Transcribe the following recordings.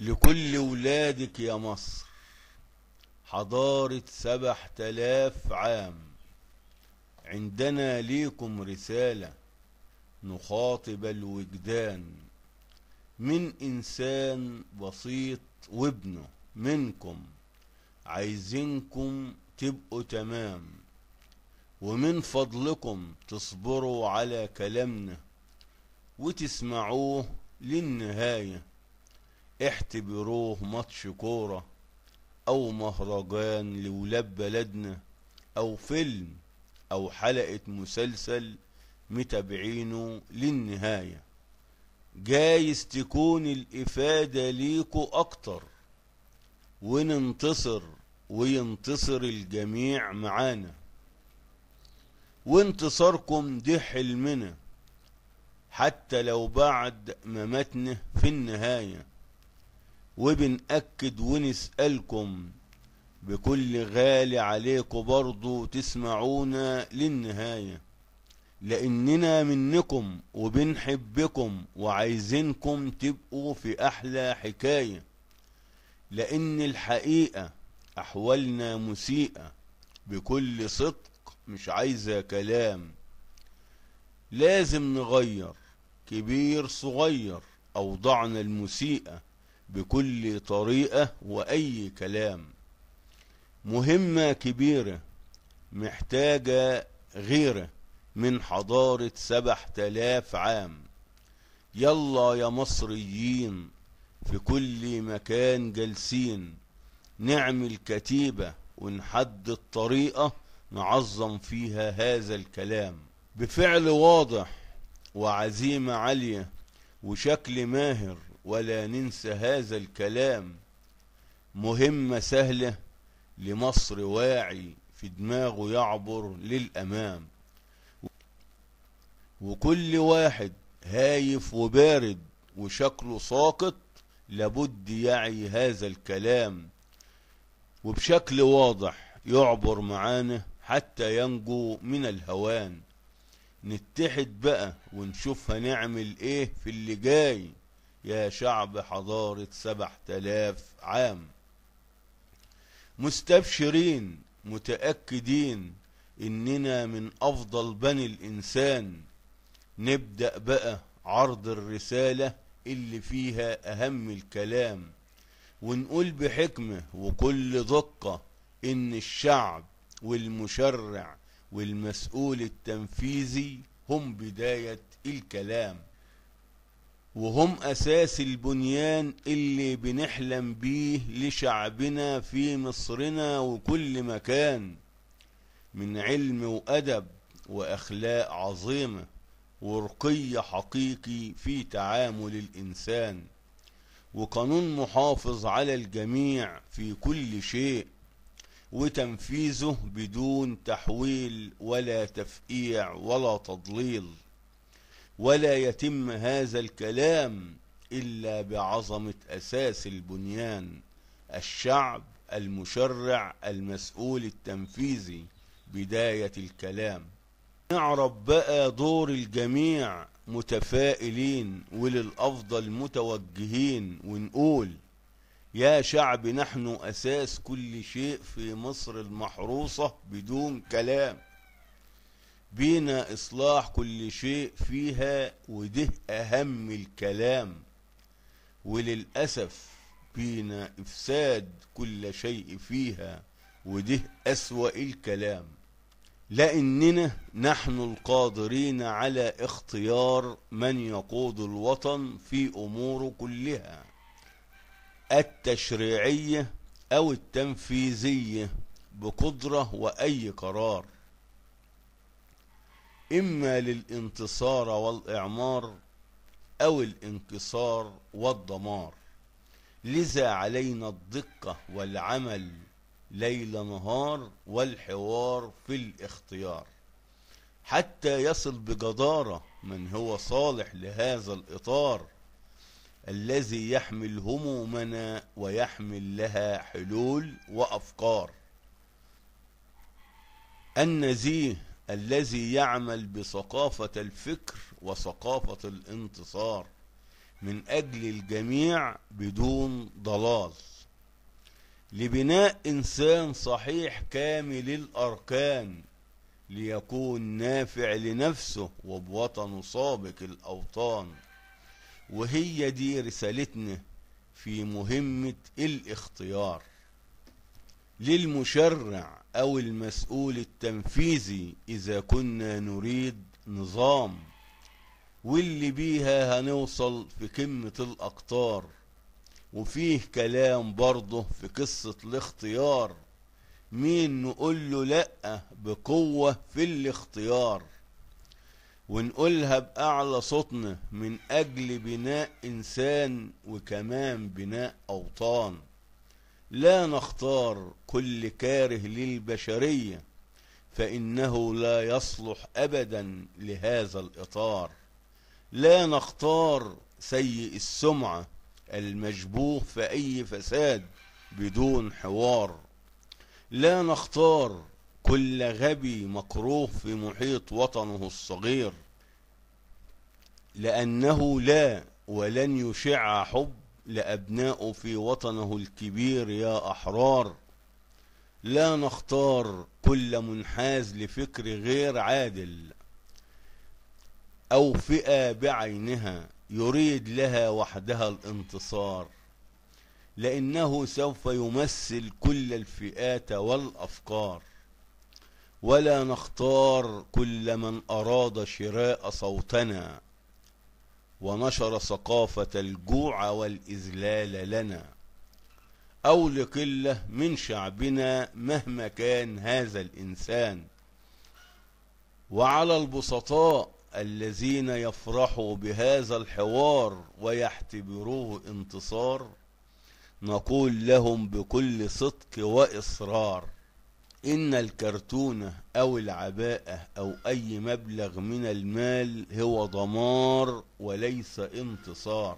لكل ولادك يا مصر حضارة سبع تلاف عام عندنا ليكم رسالة نخاطب الوجدان من إنسان بسيط وابنه منكم عايزينكم تبقوا تمام ومن فضلكم تصبروا على كلامنا وتسمعوه للنهايه اعتبروه ماتش كورة او مهرجان لولاد بلدنا او فيلم او حلقة مسلسل متابعينه للنهاية جايز تكون الافادة ليكو اكتر وننتصر وينتصر الجميع معانا وانتصاركم دي حلمنا حتى لو بعد مماتنا في النهايه وبنأكد ونسألكم بكل غالي عليكم برضو تسمعونا للنهاية لأننا منكم وبنحبكم وعايزينكم تبقوا في أحلى حكاية لأن الحقيقة أحوالنا مسيئة بكل صدق مش عايزة كلام لازم نغير كبير صغير أوضعنا المسيئة بكل طريقة وأي كلام مهمة كبيرة محتاجة غيره من حضارة سبع تلاف عام يلا يا مصريين في كل مكان جالسين نعمل كتيبة ونحدد طريقة نعظم فيها هذا الكلام بفعل واضح وعزيمة عالية وشكل ماهر ولا ننسى هذا الكلام مهمة سهلة لمصر واعي في دماغه يعبر للأمام وكل واحد هايف وبارد وشكله ساقط لابد يعي هذا الكلام وبشكل واضح يعبر معانا حتى ينجو من الهوان نتحد بقى ونشوف هنعمل ايه في اللي جاي يا شعب حضارة سبع تلاف عام مستبشرين متأكدين إننا من أفضل بني الإنسان نبدأ بقى عرض الرسالة اللي فيها أهم الكلام ونقول بحكمة وكل دقة إن الشعب والمشرع والمسؤول التنفيذي هم بداية الكلام وهم أساس البنيان اللي بنحلم بيه لشعبنا في مصرنا وكل مكان من علم وأدب وأخلاق عظيمة ورقي حقيقي في تعامل الإنسان وقانون محافظ على الجميع في كل شيء وتنفيذه بدون تحويل ولا تفقيع ولا تضليل ولا يتم هذا الكلام إلا بعظمة أساس البنيان الشعب المشرع المسؤول التنفيذي بداية الكلام نعرف بقى دور الجميع متفائلين وللأفضل متوجهين ونقول يا شعب نحن أساس كل شيء في مصر المحروسة بدون كلام بينا إصلاح كل شيء فيها وده أهم الكلام وللأسف بينا إفساد كل شيء فيها وده أسوأ الكلام لأننا نحن القادرين على اختيار من يقود الوطن في أموره كلها التشريعية أو التنفيذية بقدرة وأي قرار إما للانتصار والإعمار أو الانكسار والدمار لذا علينا الدقة والعمل ليل نهار والحوار في الاختيار حتى يصل بجدارة من هو صالح لهذا الإطار الذي يحمل همومنا ويحمل لها حلول وأفكار النزيه الذي يعمل بثقافة الفكر وثقافة الانتصار من أجل الجميع بدون ضلال لبناء إنسان صحيح كامل الأركان ليكون نافع لنفسه وبوطنه سابق الأوطان وهي دي رسالتنا في مهمة الاختيار للمشرع او المسؤول التنفيذي اذا كنا نريد نظام واللي بيها هنوصل في قمة الاقطار وفيه كلام برضه في قصة الاختيار مين نقول له لأ بقوة في الاختيار ونقولها بأعلى صوتنا من أجل بناء إنسان وكمان بناء أوطان لا نختار كل كاره للبشرية فإنه لا يصلح أبدا لهذا الإطار لا نختار سيء السمعة المشبوه في أي فساد بدون حوار لا نختار كل غبي مكروه في محيط وطنه الصغير لأنه لا ولن يشع حب لأبناء في وطنه الكبير يا أحرار لا نختار كل منحاز لفكر غير عادل أو فئة بعينها يريد لها وحدها الانتصار لأنه سوف يمثل كل الفئات والأفكار ولا نختار كل من أراد شراء صوتنا ونشر ثقافة الجوع والإذلال لنا أو لقلة من شعبنا مهما كان هذا الإنسان وعلى البسطاء الذين يفرحوا بهذا الحوار ويعتبروه انتصار نقول لهم بكل صدق وإصرار إن الكرتونة أو العباءة أو أي مبلغ من المال هو ضمار وليس انتصار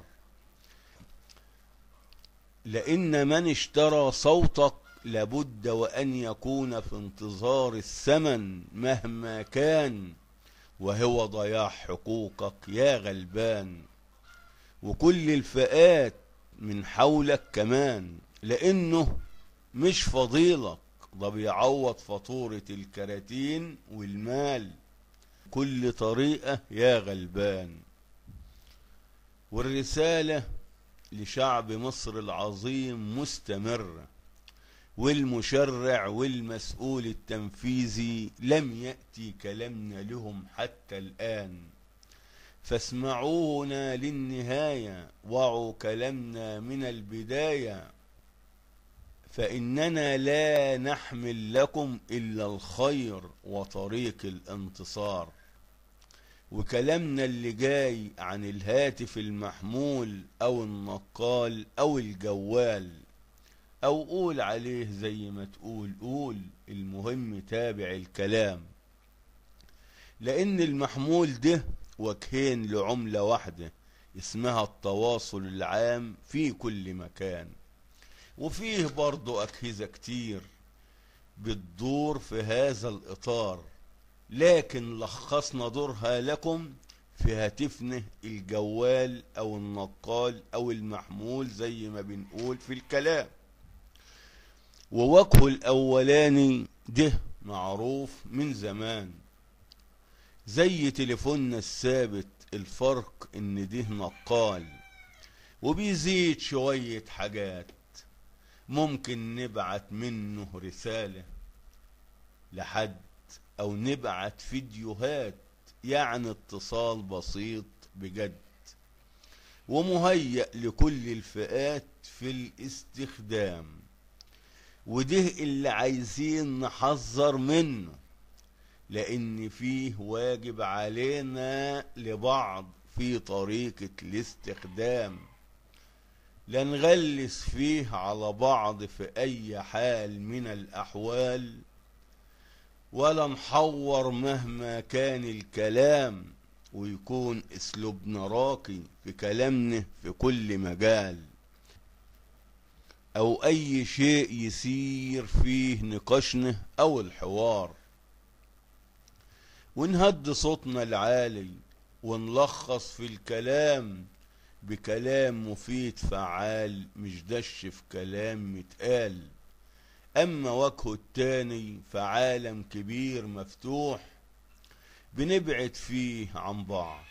لأن من اشترى صوتك لابد وأن يكون في انتظار الثمن مهما كان وهو ضياع حقوقك يا غلبان وكل الفئات من حولك كمان لأنه مش فضيلك ده بيعوض فاتورة الكراتين والمال كل طريقة يا غلبان والرسالة لشعب مصر العظيم مستمرة والمشرع والمسؤول التنفيذي لم يأتي كلامنا لهم حتى الآن فاسمعونا للنهاية وعوا كلامنا من البداية فإننا لا نحمل لكم إلا الخير وطريق الانتصار وكلامنا اللي جاي عن الهاتف المحمول أو النقال أو الجوال أو قول عليه زي ما تقول قول المهم تابع الكلام لأن المحمول ده وجهين لعملة واحدة اسمها التواصل العام في كل مكان وفيه برضو أجهزة كتير بتدور في هذا الإطار لكن لخصنا دورها لكم في هاتفنا الجوال أو النقال أو المحمول زي ما بنقول في الكلام ووجهه الأولاني ده معروف من زمان زي تليفوننا الثابت الفرق ان ده نقال وبيزيد شوية حاجات ممكن نبعت منه رسالة لحد او نبعت فيديوهات يعني اتصال بسيط بجد ومهيأ لكل الفئات في الاستخدام وده اللي عايزين نحذر منه لان فيه واجب علينا لبعض في طريقة الاستخدام لا نغلس فيه على بعض في أي حال من الأحوال ولا نحور مهما كان الكلام ويكون اسلوبنا راقي في كلامنا في كل مجال او اي شيء يسير فيه نقاشنا او الحوار ونهد صوتنا العالي ونلخص في الكلام بكلام مفيد فعال مش دش في كلام متقال أما وجهه التاني فعالم كبير مفتوح بنبعد فيه عن بعض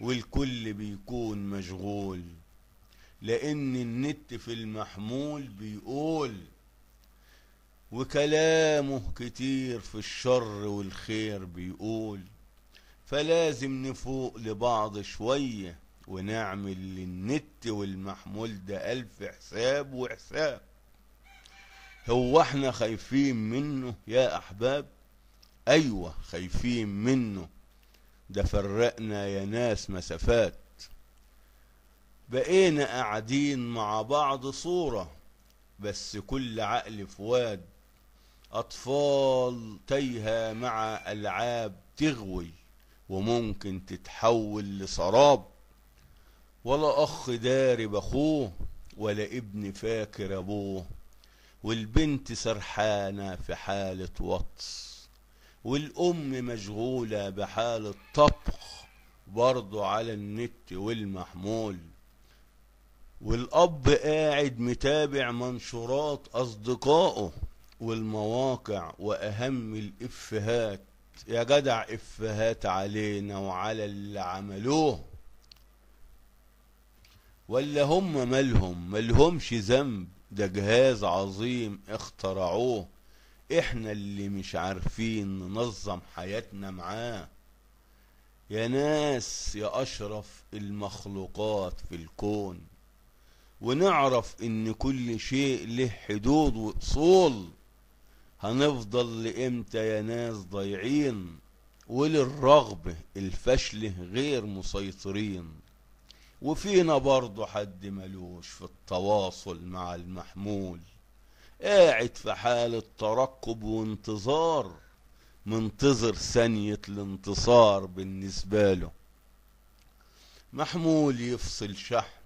والكل بيكون مشغول لأن النت في المحمول بيقول وكلامه كتير في الشر والخير بيقول فلازم نفوق لبعض شويه ونعمل للنت والمحمول ده ألف حساب وحساب هو احنا خايفين منه يا أحباب أيوة خايفين منه ده فرقنا يا ناس مسافات بقينا قاعدين مع بعض صورة بس كل عقل فواد أطفال تايهة مع ألعاب تغوي وممكن تتحول لسراب ولا أخ دارب أخوه ولا ابن فاكر أبوه والبنت سرحانة في حالة وطس والأم مشغولة بحالة طبخ برضه على النت والمحمول والأب قاعد متابع منشورات أصدقائه والمواقع وأهم الإفهات يا جدع إفهات علينا وعلى اللي عملوه ولا هم مالهم مالهمش ذنب ده جهاز عظيم اخترعوه احنا اللي مش عارفين ننظم حياتنا معاه يا ناس يا اشرف المخلوقات في الكون ونعرف ان كل شيء له حدود واصول هنفضل لامتى يا ناس ضايعين وللرغبة الفشلة غير مسيطرين وفينا برضه حد ملوش في التواصل مع المحمول قاعد في حالة ترقب وانتظار منتظر ثانية الانتصار بالنسبة له محمول يفصل شحن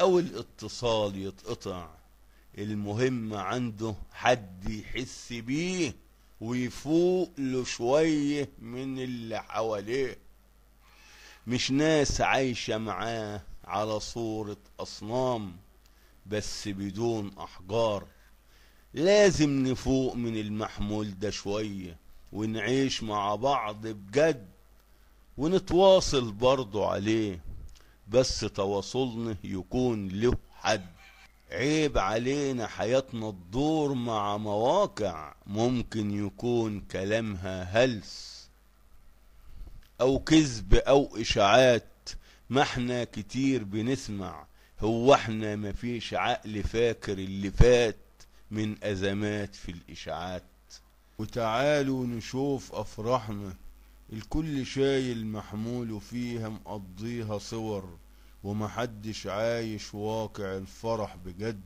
او الاتصال يتقطع المهم عنده حد يحس بيه ويفوق له شوية من اللي حواليه مش ناس عايشة معاه على صورة أصنام بس بدون أحجار لازم نفوق من المحمول ده شوية ونعيش مع بعض بجد ونتواصل برضه عليه بس تواصلنا يكون له حد عيب علينا حياتنا تدور مع مواقع ممكن يكون كلامها هلس او كذب او اشاعات ما احنا كتير بنسمع هو احنا ما فيش عقل فاكر اللي فات من ازمات في الاشاعات وتعالوا نشوف افراحنا الكل شايل محموله فيها مقضيها صور ومحدش عايش واقع الفرح بجد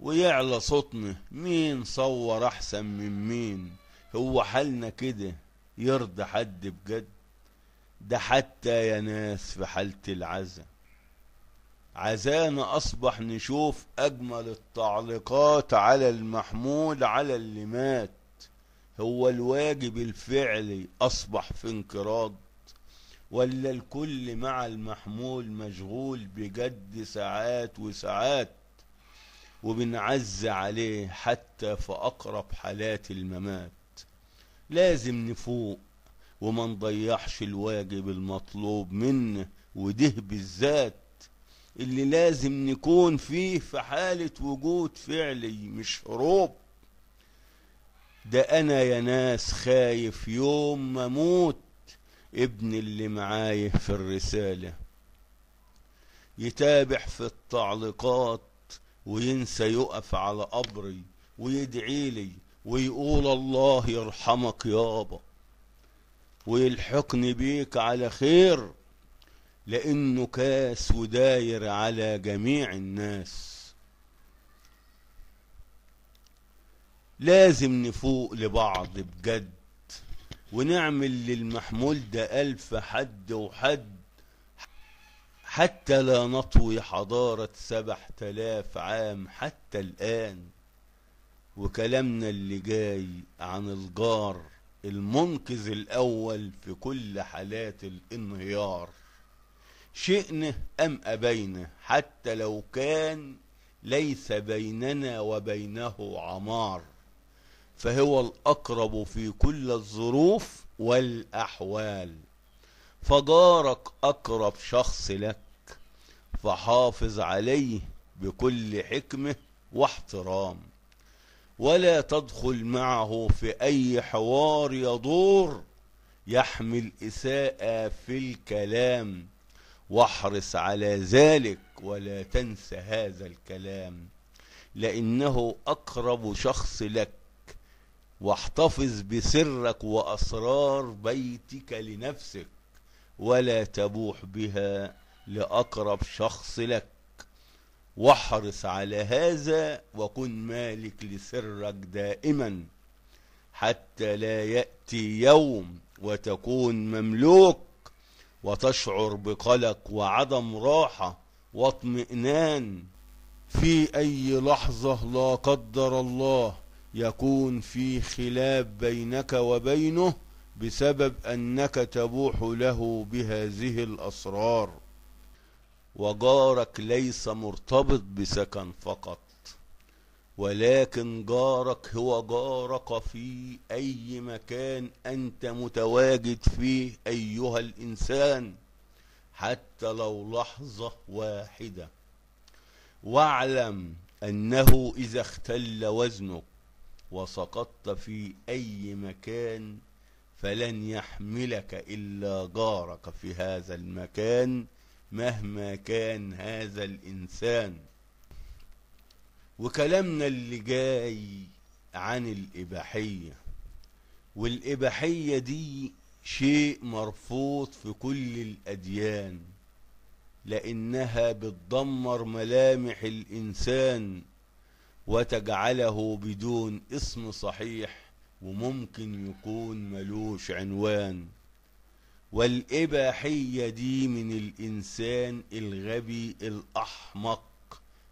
ويعلى صوتنا مين صور احسن من مين هو حالنا كده يرضى حد بجد ده حتى يا ناس في حالة العزا عزانا أصبح نشوف أجمل التعليقات على المحمول على اللي مات هو الواجب الفعلي أصبح في انقراض ولا الكل مع المحمول مشغول بجد ساعات وساعات وبنعز عليه حتى في أقرب حالات الممات لازم نفوق وما نضيعش الواجب المطلوب منه وده بالذات اللي لازم نكون فيه في حالة وجود فعلي مش هروب ده أنا يا ناس خايف يوم ما أموت ابن اللي معاي في الرسالة يتابع في التعليقات وينسى يقف على قبري ويدعي لي ويقول الله يرحمك يابا ويلحقني بيك على خير لانه كاس وداير على جميع الناس لازم نفوق لبعض بجد ونعمل للمحمول ده ألف حد وحد حتى لا نطوي حضارة سبع تلاف عام حتى الآن وكلامنا اللي جاي عن الجار المنقذ الأول في كل حالات الانهيار شئنا أم أبينا حتى لو كان ليس بيننا وبينه عمار فهو الأقرب في كل الظروف والأحوال فجارك أقرب شخص لك فحافظ عليه بكل حكمة واحترام ولا تدخل معه في أي حوار يدور يحمل إساءة في الكلام واحرص على ذلك ولا تنس هذا الكلام لأنه أقرب شخص لك واحتفظ بسرك وأسرار بيتك لنفسك ولا تبوح بها لأقرب شخص لك واحرص على هذا وكن مالك لسرك دائما حتى لا يأتي يوم وتكون مملوك وتشعر بقلق وعدم راحة واطمئنان في أي لحظة لا قدر الله يكون في خلاف بينك وبينه بسبب أنك تبوح له بهذه الأسرار وجارك ليس مرتبط بسكن فقط ولكن جارك هو جارك في أي مكان أنت متواجد فيه أيها الإنسان حتى لو لحظة واحدة واعلم أنه إذا اختل وزنك وسقطت في أي مكان فلن يحملك إلا جارك في هذا المكان مهما كان هذا الإنسان وكلامنا اللي جاي عن الإباحية والإباحية دي شيء مرفوض في كل الأديان لأنها بتدمر ملامح الإنسان وتجعله بدون اسم صحيح وممكن يكون ملوش عنوان والإباحية دي من الإنسان الغبي الأحمق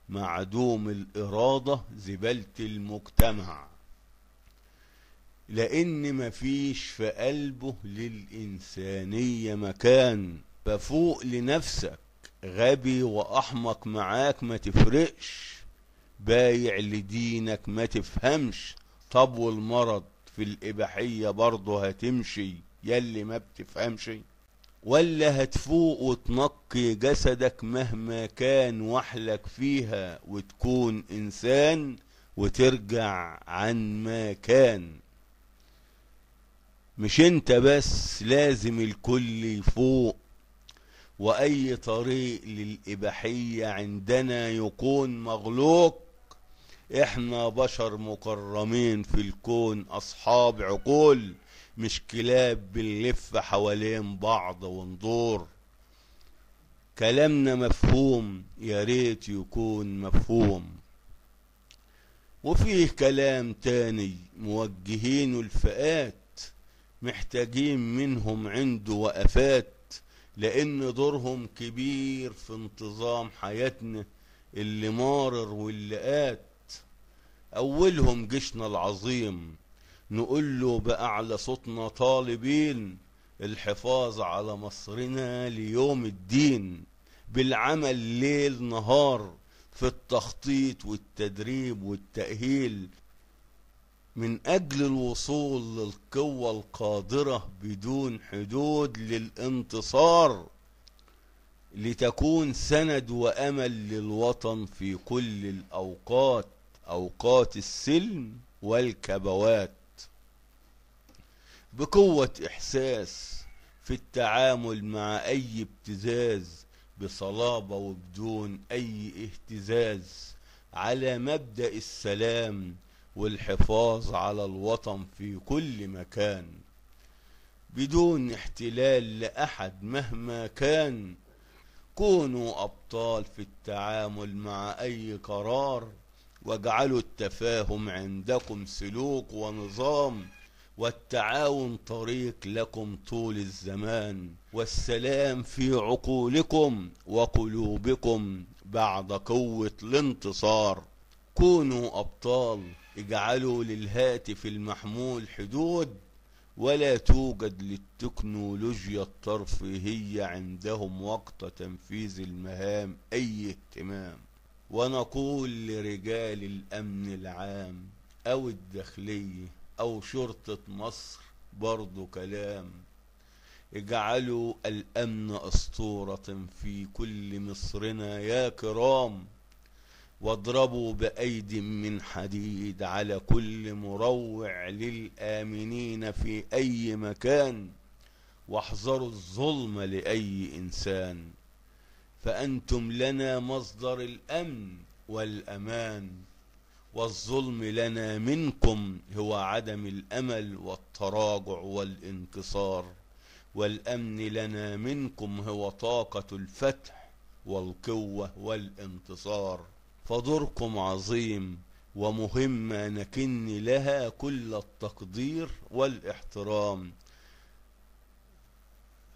معدوم الإرادة زبالة المجتمع لأن مفيش في قلبه للإنسانية مكان ففوق لنفسك غبي وأحمق معاك ما تفرقش بايع لدينك ما تفهمش طب والمرض في الإباحية برضه هتمشي يلي ما بتفهمش ولا هتفوق وتنقي جسدك مهما كان وحلك فيها وتكون إنسان وترجع عن ما كان مش انت بس لازم الكل يفوق وأي طريق للإباحية عندنا يكون مغلوق احنا بشر مكرمين في الكون أصحاب عقول مش كلاب بنلف حوالين بعض وندور كلامنا مفهوم يا ريت يكون مفهوم وفيه كلام تاني موجهينه الفئات محتاجين منهم عنده وقفات لان دورهم كبير في انتظام حياتنا اللي مارر واللي قات اولهم جيشنا العظيم نقول له بأعلى صوتنا طالبين الحفاظ على مصرنا ليوم الدين بالعمل ليل نهار في التخطيط والتدريب والتأهيل من أجل الوصول للقوة القادرة بدون حدود للانتصار لتكون سند وأمل للوطن في كل الأوقات أوقات السلم والكبوات بقوة إحساس في التعامل مع أي ابتزاز بصلابة وبدون أي اهتزاز على مبدأ السلام والحفاظ على الوطن في كل مكان بدون احتلال لأحد مهما كان كونوا أبطال في التعامل مع أي قرار واجعلوا التفاهم عندكم سلوك ونظام والتعاون طريق لكم طول الزمان والسلام في عقولكم وقلوبكم بعد قوة الانتصار كونوا أبطال اجعلوا للهاتف المحمول حدود ولا توجد للتكنولوجيا الترفيهية عندهم وقت تنفيذ المهام أي اهتمام ونقول لرجال الأمن العام أو الداخلية او شرطة مصر برضو كلام اجعلوا الامن اسطورة في كل مصرنا يا كرام واضربوا بأيد من حديد على كل مروع للآمنين في أي مكان واحذروا الظلم لأي إنسان فأنتم لنا مصدر الأمن والأمان والظلم لنا منكم هو عدم الأمل والتراجع والانكسار والأمن لنا منكم هو طاقة الفتح والقوة والانتصار فدوركم عظيم ومهمة نكن لها كل التقدير والاحترام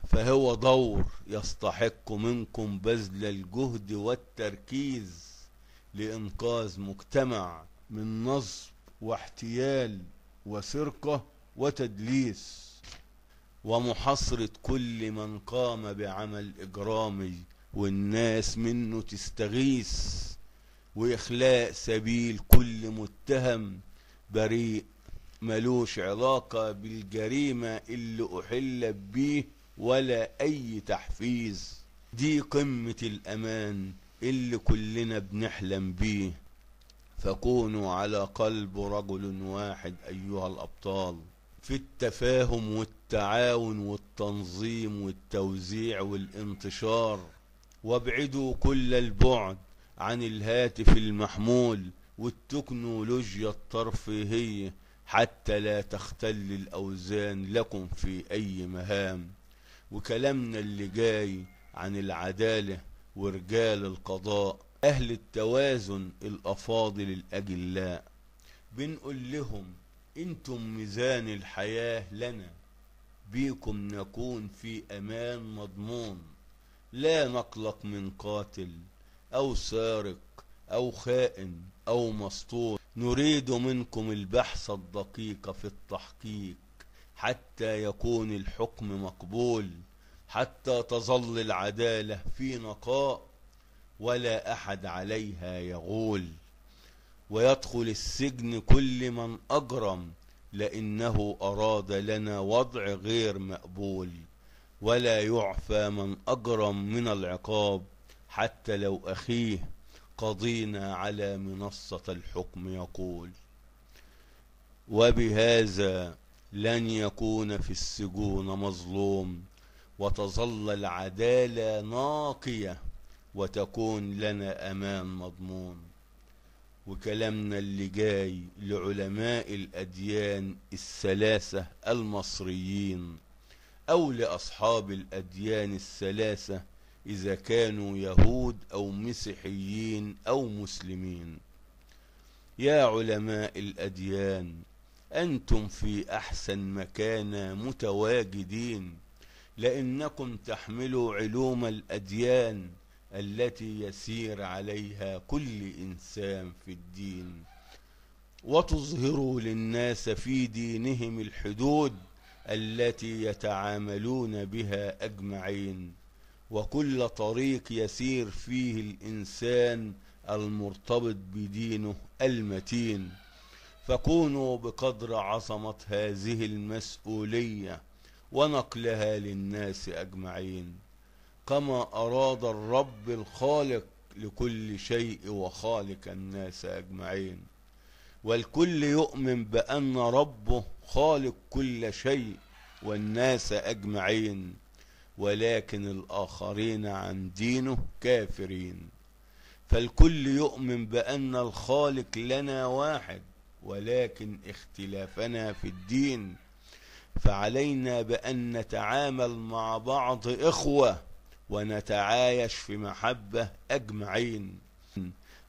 فهو دور يستحق منكم بذل الجهد والتركيز لإنقاذ مجتمع من نصب واحتيال وسرقة وتدليس ومحاصرة كل من قام بعمل إجرامي والناس منه تستغيث وإخلاء سبيل كل متهم بريء ملوش علاقة بالجريمة اللي أحلت بيه ولا أي تحفيز دي قمة الأمان اللي كلنا بنحلم بيه فكونوا على قلب رجل واحد أيها الأبطال في التفاهم والتعاون والتنظيم والتوزيع والانتشار وابعدوا كل البعد عن الهاتف المحمول والتكنولوجيا الترفيهية حتى لا تختل الأوزان لكم في أي مهام وكلامنا اللي جاي عن العدالة ورجال القضاء أهل التوازن الأفاضل الأجلاء بنقول لهم انتم ميزان الحياة لنا بيكم نكون في أمان مضمون لا نقلق من قاتل أو سارق أو خائن أو مسطول نريد منكم البحث الدقيق في التحقيق حتى يكون الحكم مقبول حتى تظل العدالة في نقاء ولا أحد عليها يغول ويدخل السجن كل من أجرم لأنه أراد لنا وضع غير مقبول ولا يعفى من أجرم من العقاب حتى لو أخيه قضينا على منصة الحكم يقول وبهذا لن يكون في السجون مظلوم وتظل العدالة ناقية وتكون لنا أمان مضمون وكلامنا اللي جاي لعلماء الأديان الثلاثة المصريين أو لأصحاب الأديان الثلاثة إذا كانوا يهود أو مسيحيين أو مسلمين يا علماء الأديان أنتم في أحسن مكان متواجدين لأنكم تحملوا علوم الأديان التي يسير عليها كل إنسان في الدين وتظهروا للناس في دينهم الحدود التي يتعاملون بها أجمعين وكل طريق يسير فيه الإنسان المرتبط بدينه المتين فكونوا بقدر عظمة هذه المسؤولية ونقلها للناس أجمعين كما أراد الرب الخالق لكل شيء وخالق الناس أجمعين والكل يؤمن بأن ربه خالق كل شيء والناس أجمعين ولكن الآخرين عن دينه كافرين فالكل يؤمن بأن الخالق لنا واحد ولكن اختلافنا في الدين فعلينا بأن نتعامل مع بعض إخوة ونتعايش في محبة أجمعين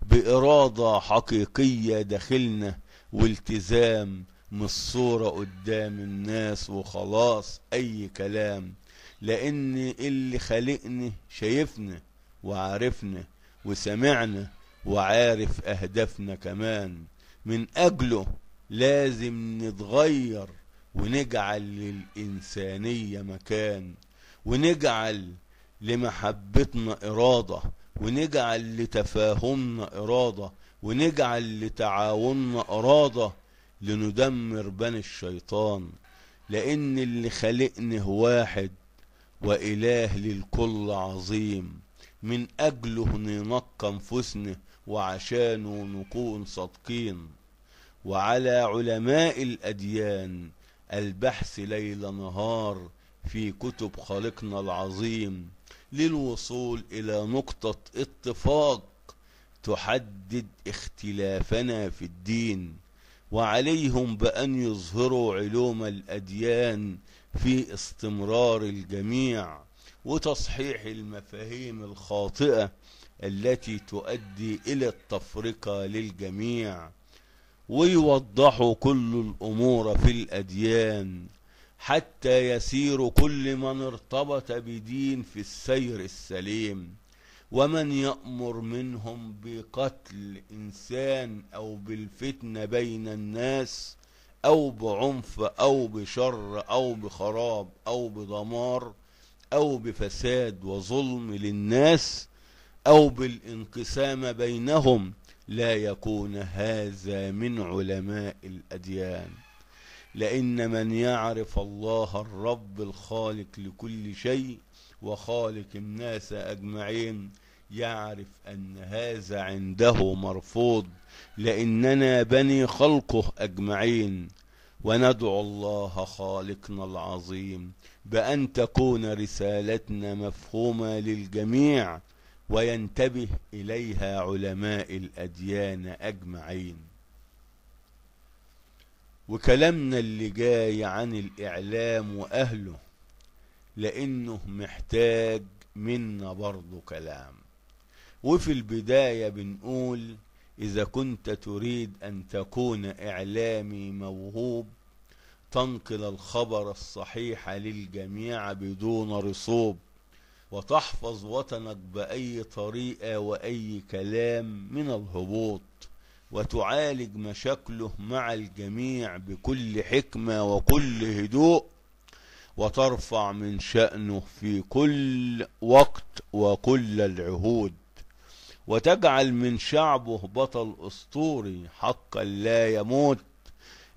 بإرادة حقيقية داخلنا والتزام مش صورة قدام الناس وخلاص أي كلام لأن اللي خلقني شايفنا وعارفنا وسمعنا وعارف أهدافنا كمان من أجله لازم نتغير ونجعل للإنسانية مكان ونجعل لمحبتنا إرادة ونجعل لتفاهمنا إرادة ونجعل لتعاوننا إرادة لندمر بني الشيطان لأن اللي خلقني واحد وإله للكل عظيم من أجله ننقى أنفسنا وعشانه نكون صادقين وعلى علماء الأديان البحث ليل نهار في كتب خالقنا العظيم للوصول إلى نقطة اتفاق تحدد اختلافنا في الدين وعليهم بأن يظهروا علوم الأديان في استمرار الجميع وتصحيح المفاهيم الخاطئة التي تؤدي إلى التفرقة للجميع ويوضحوا كل الأمور في الأديان حتى يسير كل من ارتبط بدين في السير السليم ومن يأمر منهم بقتل إنسان أو بالفتنة بين الناس أو بعنف أو بشر أو بخراب أو بدمار أو بفساد وظلم للناس أو بالانقسام بينهم لا يكون هذا من علماء الأديان لأن من يعرف الله الرب الخالق لكل شيء وخالق الناس أجمعين يعرف أن هذا عنده مرفوض لأننا بني خلقه أجمعين وندعو الله خالقنا العظيم بأن تكون رسالتنا مفهومة للجميع وينتبه إليها علماء الأديان أجمعين وكلامنا اللي جاي عن الإعلام وأهله لأنه محتاج منا برضه كلام وفي البداية بنقول إذا كنت تريد أن تكون إعلامي موهوب تنقل الخبر الصحيح للجميع بدون رصوب وتحفظ وطنك بأي طريقة وأي كلام من الهبوط وتعالج مشاكله مع الجميع بكل حكمة وكل هدوء وترفع من شأنه في كل وقت وكل العهود وتجعل من شعبه بطل أسطوري حقا لا يموت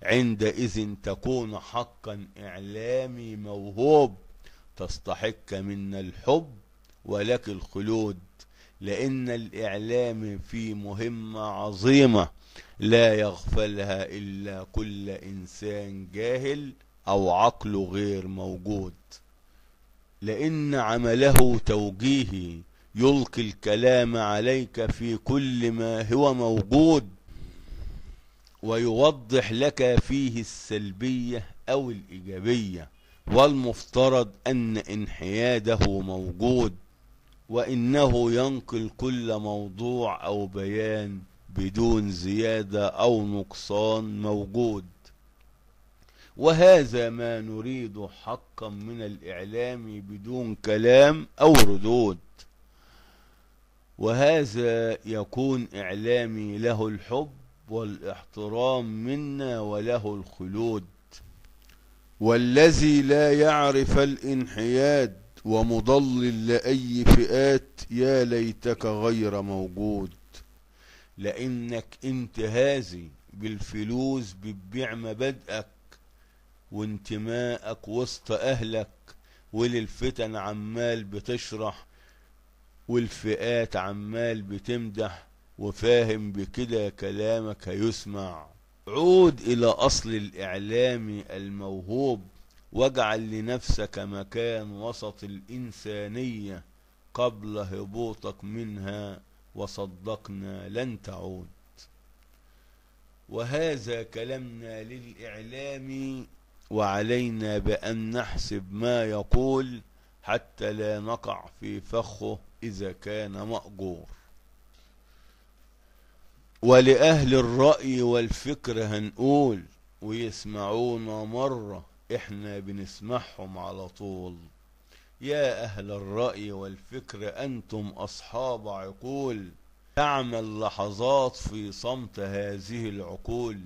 عندئذ تكون حقا إعلامي موهوب تستحق منا الحب ولك الخلود لأن الإعلام في مهمة عظيمة لا يغفلها إلا كل إنسان جاهل أو عقله غير موجود لأن عمله توجيهي يلقي الكلام عليك في كل ما هو موجود ويوضح لك فيه السلبية أو الإيجابية والمفترض أن انحياده موجود وإنه ينقل كل موضوع أو بيان بدون زيادة أو نقصان موجود وهذا ما نريد حقا من الإعلام بدون كلام أو ردود وهذا يكون إعلامي له الحب والاحترام منا وله الخلود والذي لا يعرف الانحياد ومضلل لأي فئات يا ليتك غير موجود لأنك انت هازي بالفلوس بتبيع مبادئك وانتمائك وسط أهلك وللفتن عمال بتشرح والفئات عمال بتمدح وفاهم بكده كلامك هيسمع عود إلى أصل الإعلام الموهوب واجعل لنفسك مكان وسط الإنسانية قبل هبوطك منها وصدقنا لن تعود وهذا كلامنا للإعلام وعلينا بأن نحسب ما يقول حتى لا نقع في فخه إذا كان مأجور ولأهل الرأي والفكر هنقول ويسمعونا مرة احنا بنسمعهم على طول يا اهل الرأي والفكر انتم اصحاب عقول تعمل لحظات في صمت هذه العقول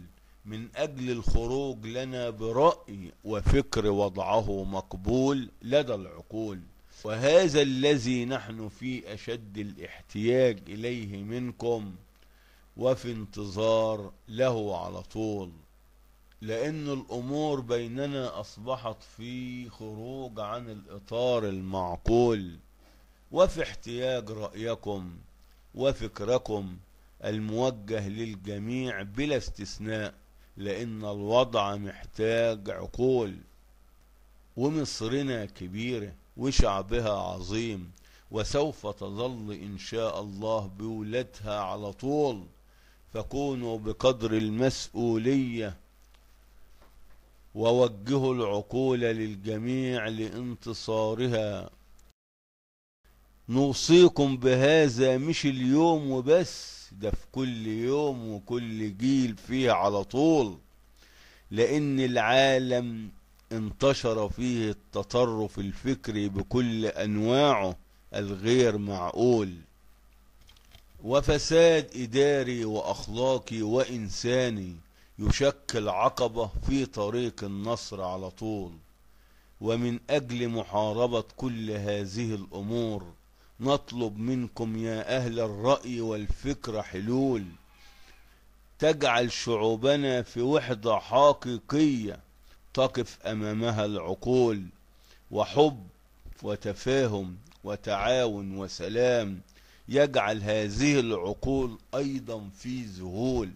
من اجل الخروج لنا برأي وفكر وضعه مقبول لدى العقول وهذا الذي نحن في اشد الاحتياج اليه منكم وفي انتظار له على طول لأن الأمور بيننا أصبحت في خروج عن الإطار المعقول وفي احتياج رأيكم وفكركم الموجه للجميع بلا استثناء لأن الوضع محتاج عقول ومصرنا كبيرة وشعبها عظيم وسوف تظل إن شاء الله بولادها على طول فكونوا بقدر المسؤوليه ووجهوا العقول للجميع لانتصارها نوصيكم بهذا مش اليوم وبس ده في كل يوم وكل جيل فيه على طول لان العالم انتشر فيه التطرف الفكري بكل انواعه الغير معقول وفساد اداري واخلاقي وانساني يشكل عقبة في طريق النصر على طول ومن أجل محاربة كل هذه الأمور نطلب منكم يا أهل الرأي والفكرة حلول تجعل شعوبنا في وحدة حقيقية تقف أمامها العقول وحب وتفاهم وتعاون وسلام يجعل هذه العقول أيضا في ذهول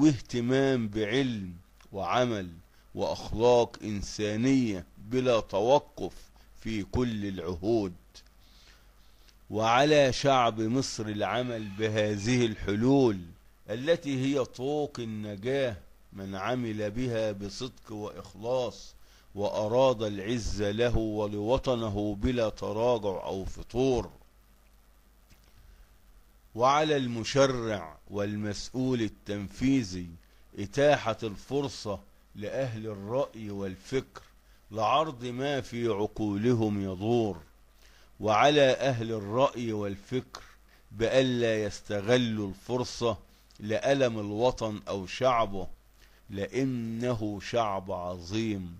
واهتمام بعلم وعمل وأخلاق إنسانية بلا توقف في كل العهود وعلى شعب مصر العمل بهذه الحلول التي هي طوق النجاة من عمل بها بصدق وإخلاص وأراد العز له ولوطنه بلا تراجع أو فطور وعلى المشرع والمسؤول التنفيذي إتاحة الفرصة لأهل الرأي والفكر لعرض ما في عقولهم يدور وعلى أهل الرأي والفكر بألا يستغلوا الفرصة لألم الوطن أو شعبه لأنه شعب عظيم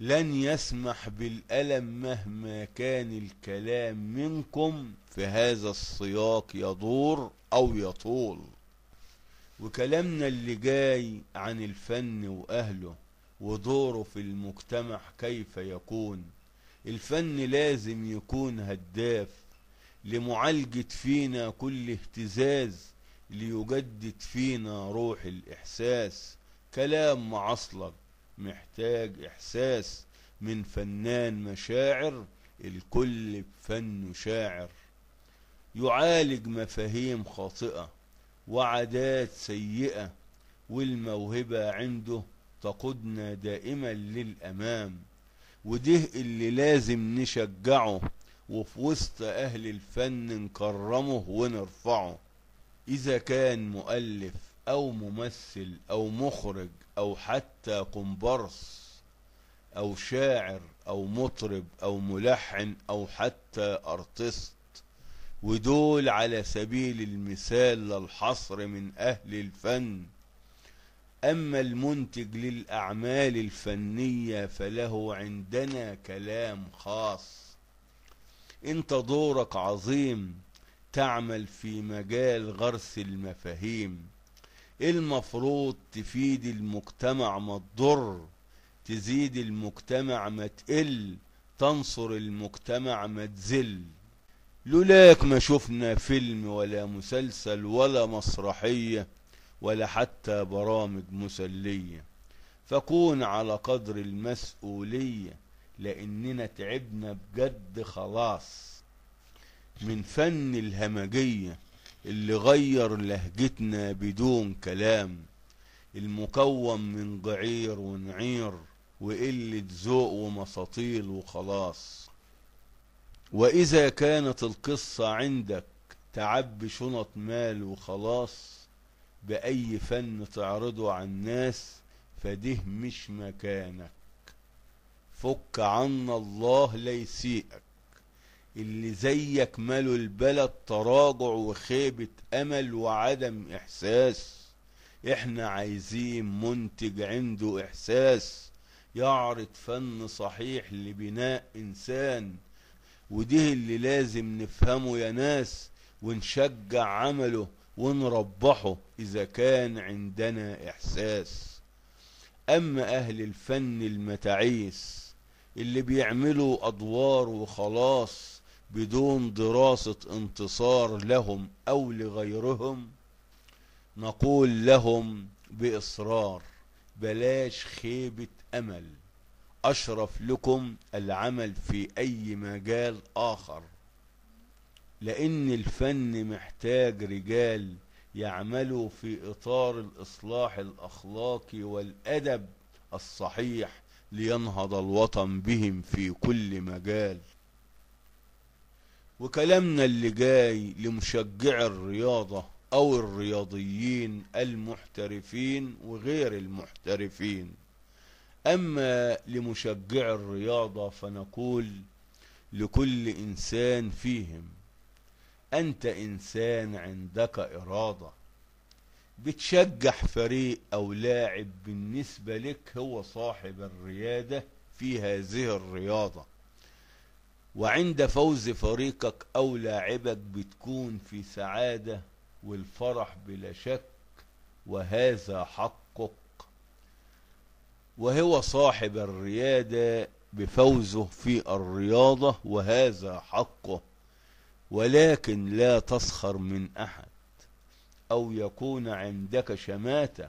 لن يسمح بالألم مهما كان الكلام منكم في هذا السياق يدور أو يطول وكلامنا اللي جاي عن الفن وأهله ودوره في المجتمع كيف يكون الفن لازم يكون هداف لمعالجة فينا كل اهتزاز ليجدد فينا روح الإحساس كلام معصلك محتاج إحساس من فنان مشاعر الكل بفنه شاعر يعالج مفاهيم خاطئة وعادات سيئة والموهبة عنده تقودنا دائما للأمام وده اللي لازم نشجعه وفي وسط أهل الفن نكرمه ونرفعه إذا كان مؤلف أو ممثل أو مخرج أو حتى قنبرص أو شاعر أو مطرب أو ملحن أو حتى أرتست ودول على سبيل المثال للحصر من أهل الفن أما المنتج للأعمال الفنية فله عندنا كلام خاص أنت دورك عظيم تعمل في مجال غرس المفاهيم إيه المفروض تفيد المجتمع ما تضر تزيد المجتمع ما تقل تنصر المجتمع ما تذل لولاك ما شفنا فيلم ولا مسلسل ولا مسرحية ولا حتى برامج مسلية فكون على قدر المسؤولية لأننا تعبنا بجد خلاص من فن الهمجية اللي غير لهجتنا بدون كلام المكون من ضعير ونعير وقلة ذوق ومساطيل وخلاص وإذا كانت القصة عندك تعبي شنط مال وخلاص بأي فن تعرضه على الناس فده مش مكانك فك عنا الله ليسيئك اللي زيك ماله البلد تراجع وخيبة أمل وعدم إحساس احنا عايزين منتج عنده إحساس يعرض فن صحيح لبناء إنسان وده اللي لازم نفهمه يا ناس ونشجع عمله ونربحه إذا كان عندنا إحساس أما أهل الفن المتعيس اللي بيعملوا أدوار وخلاص بدون دراسة انتصار لهم أو لغيرهم نقول لهم بإصرار بلاش خيبة أمل أشرف لكم العمل في أي مجال آخر لأن الفن محتاج رجال يعملوا في إطار الإصلاح الأخلاقي والأدب الصحيح لينهض الوطن بهم في كل مجال وكلامنا اللي جاي لمشجعي الرياضة أو الرياضيين المحترفين وغير المحترفين أما لمشجع الرياضة فنقول لكل إنسان فيهم أنت إنسان عندك إرادة بتشجع فريق أو لاعب بالنسبة لك هو صاحب الريادة في هذه الرياضة وعند فوز فريقك أو لاعبك بتكون في سعادة والفرح بلا شك وهذا حق وهو صاحب الريادة بفوزه في الرياضة وهذا حقه ولكن لا تسخر من أحد أو يكون عندك شماتة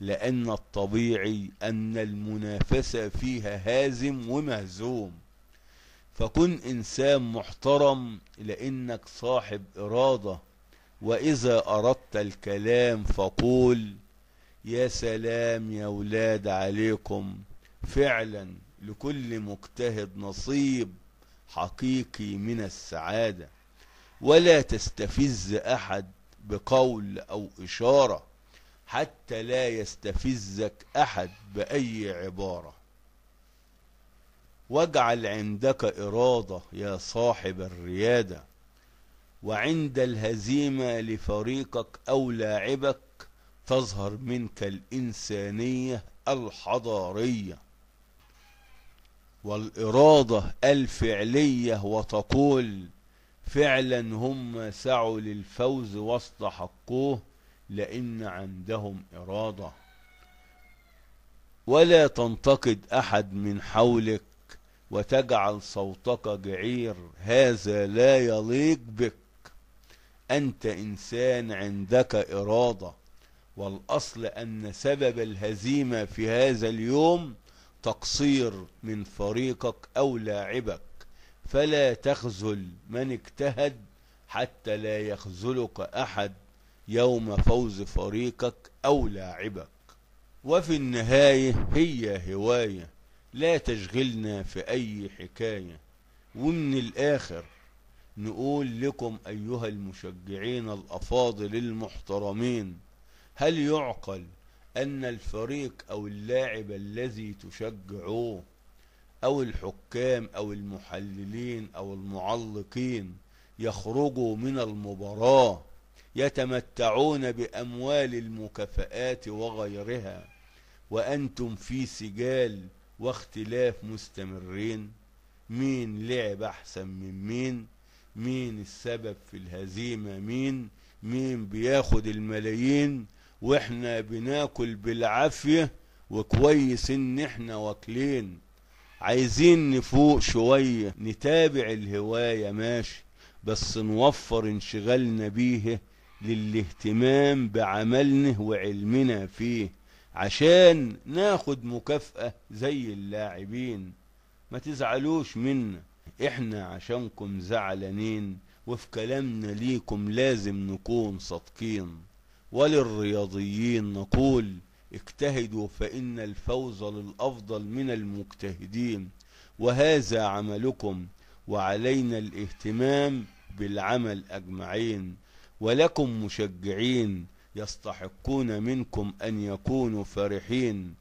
لأن الطبيعي أن المنافسة فيها هازم ومهزوم فكن إنسان محترم لأنك صاحب إرادة وإذا أردت الكلام فقول يا سلام يا ولاد عليكم فعلا لكل مجتهد نصيب حقيقي من السعادة ولا تستفز أحد بقول أو إشارة حتى لا يستفزك أحد بأي عبارة واجعل عندك إرادة يا صاحب الريادة وعند الهزيمة لفريقك أو لاعبك تظهر منك الإنسانية الحضارية والإرادة الفعلية وتقول فعلا هم سعوا للفوز واستحقوه لأن عندهم إرادة ولا تنتقد أحد من حولك وتجعل صوتك جعير هذا لا يليق بك أنت إنسان عندك إرادة والأصل أن سبب الهزيمة في هذا اليوم تقصير من فريقك أو لاعبك فلا تخذل من اجتهد حتى لا يخذلك أحد يوم فوز فريقك أو لاعبك وفي النهاية هي هواية لا تشغلنا في أي حكاية ومن الآخر نقول لكم أيها المشجعين الأفاضل المحترمين هل يعقل أن الفريق أو اللاعب الذي تشجعوه أو الحكام أو المحللين أو المعلقين يخرجوا من المباراة يتمتعون بأموال المكافآت وغيرها وأنتم في سجال واختلاف مستمرين مين لعب أحسن من مين مين السبب في الهزيمة مين مين بياخد الملايين واحنا بناكل بالعافية وكويس ان احنا واكلين عايزين نفوق شوية نتابع الهواية ماشي بس نوفر انشغالنا بيها للاهتمام بعملنا وعلمنا فيه عشان ناخد مكافأة زي اللاعبين ما تزعلوش منا احنا عشانكم زعلانين وفي كلامنا ليكم لازم نكون صادقين وللرياضيين نقول اجتهدوا فإن الفوز للأفضل من المجتهدين وهذا عملكم وعلينا الاهتمام بالعمل أجمعين ولكم مشجعين يستحقون منكم أن يكونوا فرحين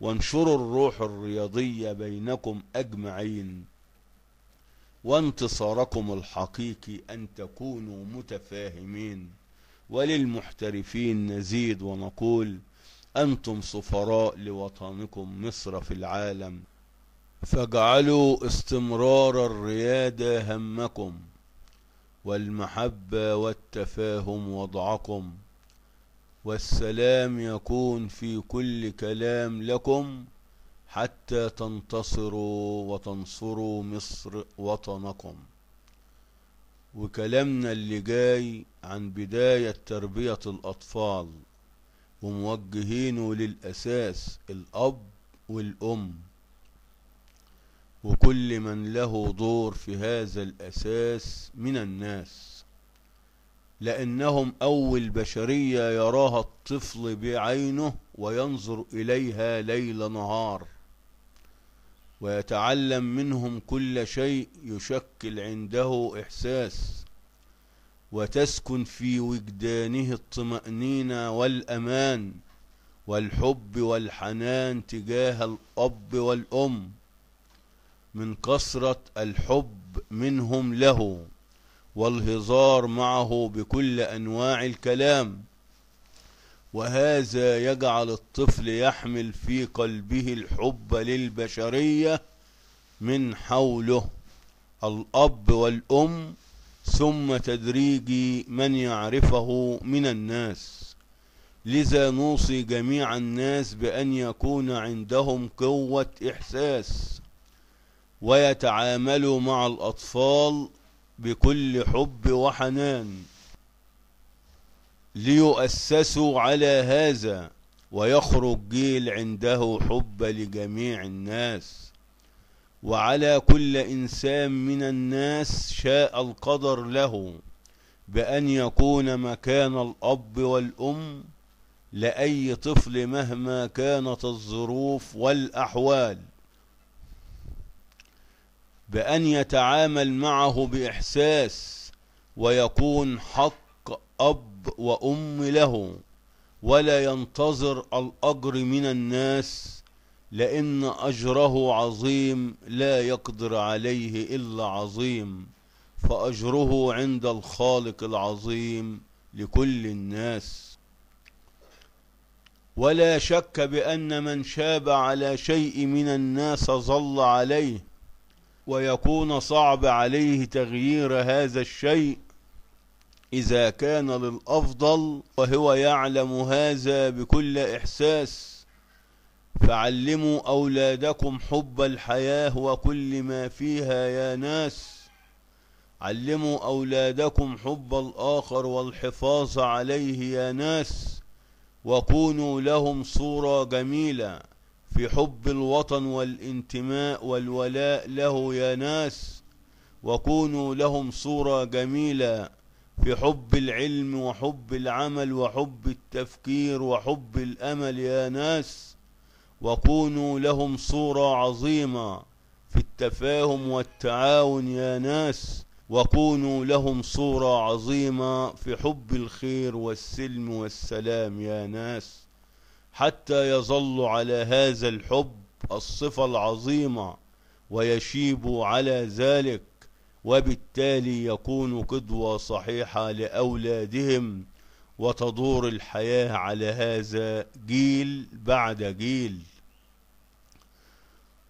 وانشروا الروح الرياضية بينكم أجمعين وانتصاركم الحقيقي أن تكونوا متفاهمين وللمحترفين نزيد ونقول أنتم سفراء لوطنكم مصر في العالم فاجعلوا استمرار الريادة همكم والمحبة والتفاهم وضعكم والسلام يكون في كل كلام لكم حتى تنتصروا وتنصروا مصر وطنكم وكلامنا اللي جاي عن بداية تربية الأطفال وموجهينه للأساس الأب والأم وكل من له دور في هذا الأساس من الناس لأنهم أول بشرية يراها الطفل بعينه وينظر إليها ليل نهار ويتعلم منهم كل شيء يشكل عنده إحساس وتسكن في وجدانه الطمأنينة والأمان والحب والحنان تجاه الأب والأم من كثرة الحب منهم له والهزار معه بكل أنواع الكلام وهذا يجعل الطفل يحمل في قلبه الحب للبشرية من حوله الأب والأم ثم تدريجي من يعرفه من الناس لذا نوصي جميع الناس بأن يكون عندهم قوة إحساس ويتعاملوا مع الأطفال بكل حب وحنان ليؤسسوا على هذا ويخرج جيل عنده حب لجميع الناس وعلى كل إنسان من الناس شاء القدر له بأن يكون مكان الأب والأم لأي طفل مهما كانت الظروف والأحوال بأن يتعامل معه بإحساس ويكون حق أب الأب وأم له ولا ينتظر الأجر من الناس لأن أجره عظيم لا يقدر عليه إلا عظيم فأجره عند الخالق العظيم لكل الناس ولا شك بأن من شاب على شيء من الناس ظل عليه ويكون صعب عليه تغيير هذا الشيء إذا كان للأفضل وهو يعلم هذا بكل إحساس فعلموا أولادكم حب الحياة وكل ما فيها يا ناس علموا أولادكم حب الآخر والحفاظ عليه يا ناس وكونوا لهم صورة جميلة في حب الوطن والانتماء والولاء له يا ناس وكونوا لهم صورة جميلة في حب العلم وحب العمل وحب التفكير وحب الأمل يا ناس وكونوا لهم صورة عظيمة في التفاهم والتعاون يا ناس وكونوا لهم صورة عظيمة في حب الخير والسلم والسلام يا ناس حتى يظل على هذا الحب الصفة العظيمة ويشيب على ذلك وبالتالي يكون قدوة صحيحة لأولادهم وتدور الحياة على هذا جيل بعد جيل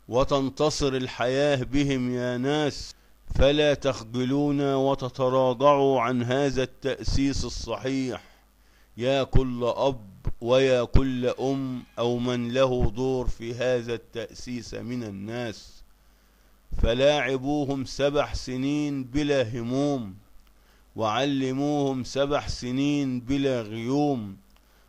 وتنتصر الحياة بهم يا ناس فلا تخجلون وتتراجعوا عن هذا التأسيس الصحيح يا كل أب ويا كل أم أو من له دور في هذا التأسيس من الناس فلاعبوهم سبع سنين بلا هموم وعلموهم سبع سنين بلا غيوم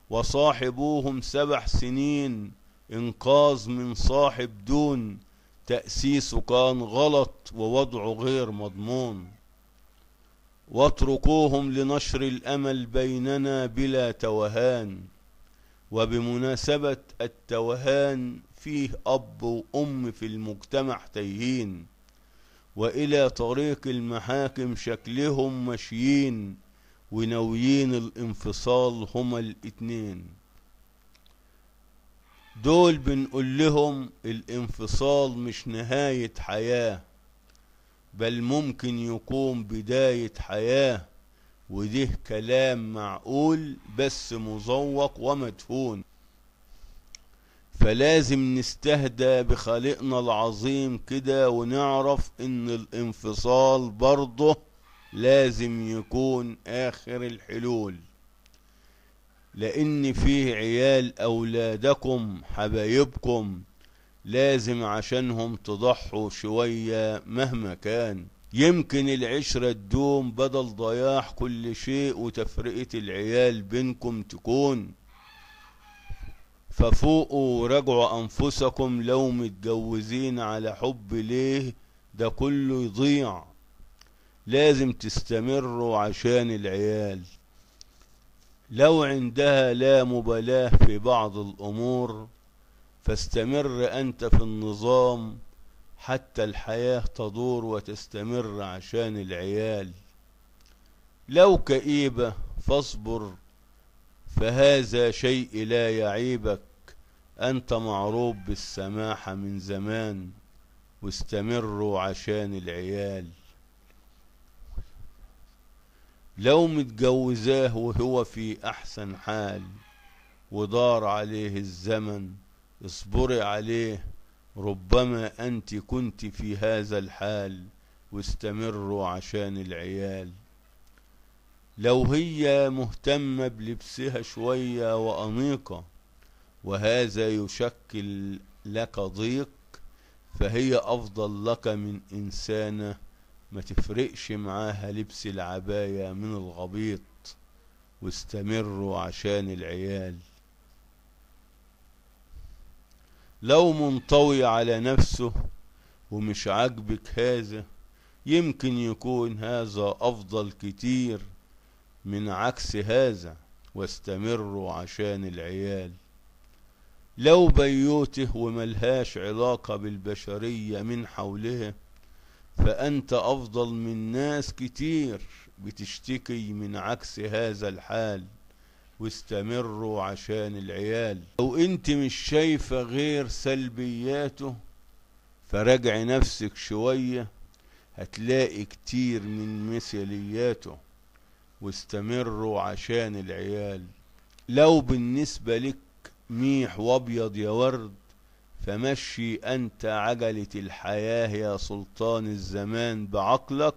وصاحبوهم سبع سنين انقاذ من صاحب دون تأسيسه كان غلط ووضعه غير مضمون واتركوهم لنشر الأمل بيننا بلا توهان وبمناسبة التوهان فيه أب وأم في المجتمع تايهين وإلى طريق المحاكم شكلهم ماشيين وناويين الانفصال هما الاتنين دول بنقول لهم الانفصال مش نهاية حياة بل ممكن يكون بداية حياة وده كلام معقول بس مزوق ومدفون فلازم نستهدى بخالقنا العظيم كده ونعرف ان الانفصال برضه لازم يكون اخر الحلول لان فيه عيال اولادكم حبايبكم لازم عشانهم تضحوا شوية مهما كان يمكن العشرة تدوم بدل ضياع كل شيء وتفرقة العيال بينكم تكون ففوقوا ورجعوا أنفسكم لو متجوزين على حب ليه ده كله يضيع لازم تستمروا عشان العيال لو عندها لا مبالاة في بعض الأمور فاستمر أنت في النظام حتى الحياة تدور وتستمر عشان العيال لو كئيبة فاصبر فهذا شيء لا يعيبك أنت معروف بالسماحة من زمان واستمروا عشان العيال لو متجوزاه وهو في أحسن حال ودار عليه الزمن اصبري عليه ربما أنت كنت في هذا الحال واستمروا عشان العيال لو هي مهتمة بلبسها شوية وأنيقة وهذا يشكل لك ضيق فهي أفضل لك من إنسانة ما تفرقش معاها لبس العباية من الغبيط واستمروا عشان العيال لو منطوي على نفسه ومش عاجبك هذا يمكن يكون هذا أفضل كتير من عكس هذا واستمروا عشان العيال لو بيوته وملهاش علاقة بالبشرية من حولها فأنت أفضل من ناس كتير بتشتكي من عكس هذا الحال واستمروا عشان العيال لو انت مش شايفة غير سلبياته فرجع نفسك شوية هتلاقي كتير من مثلياته واستمروا عشان العيال لو بالنسبة لك ميح وابيض يا ورد فمشي أنت عجلة الحياة يا سلطان الزمان بعقلك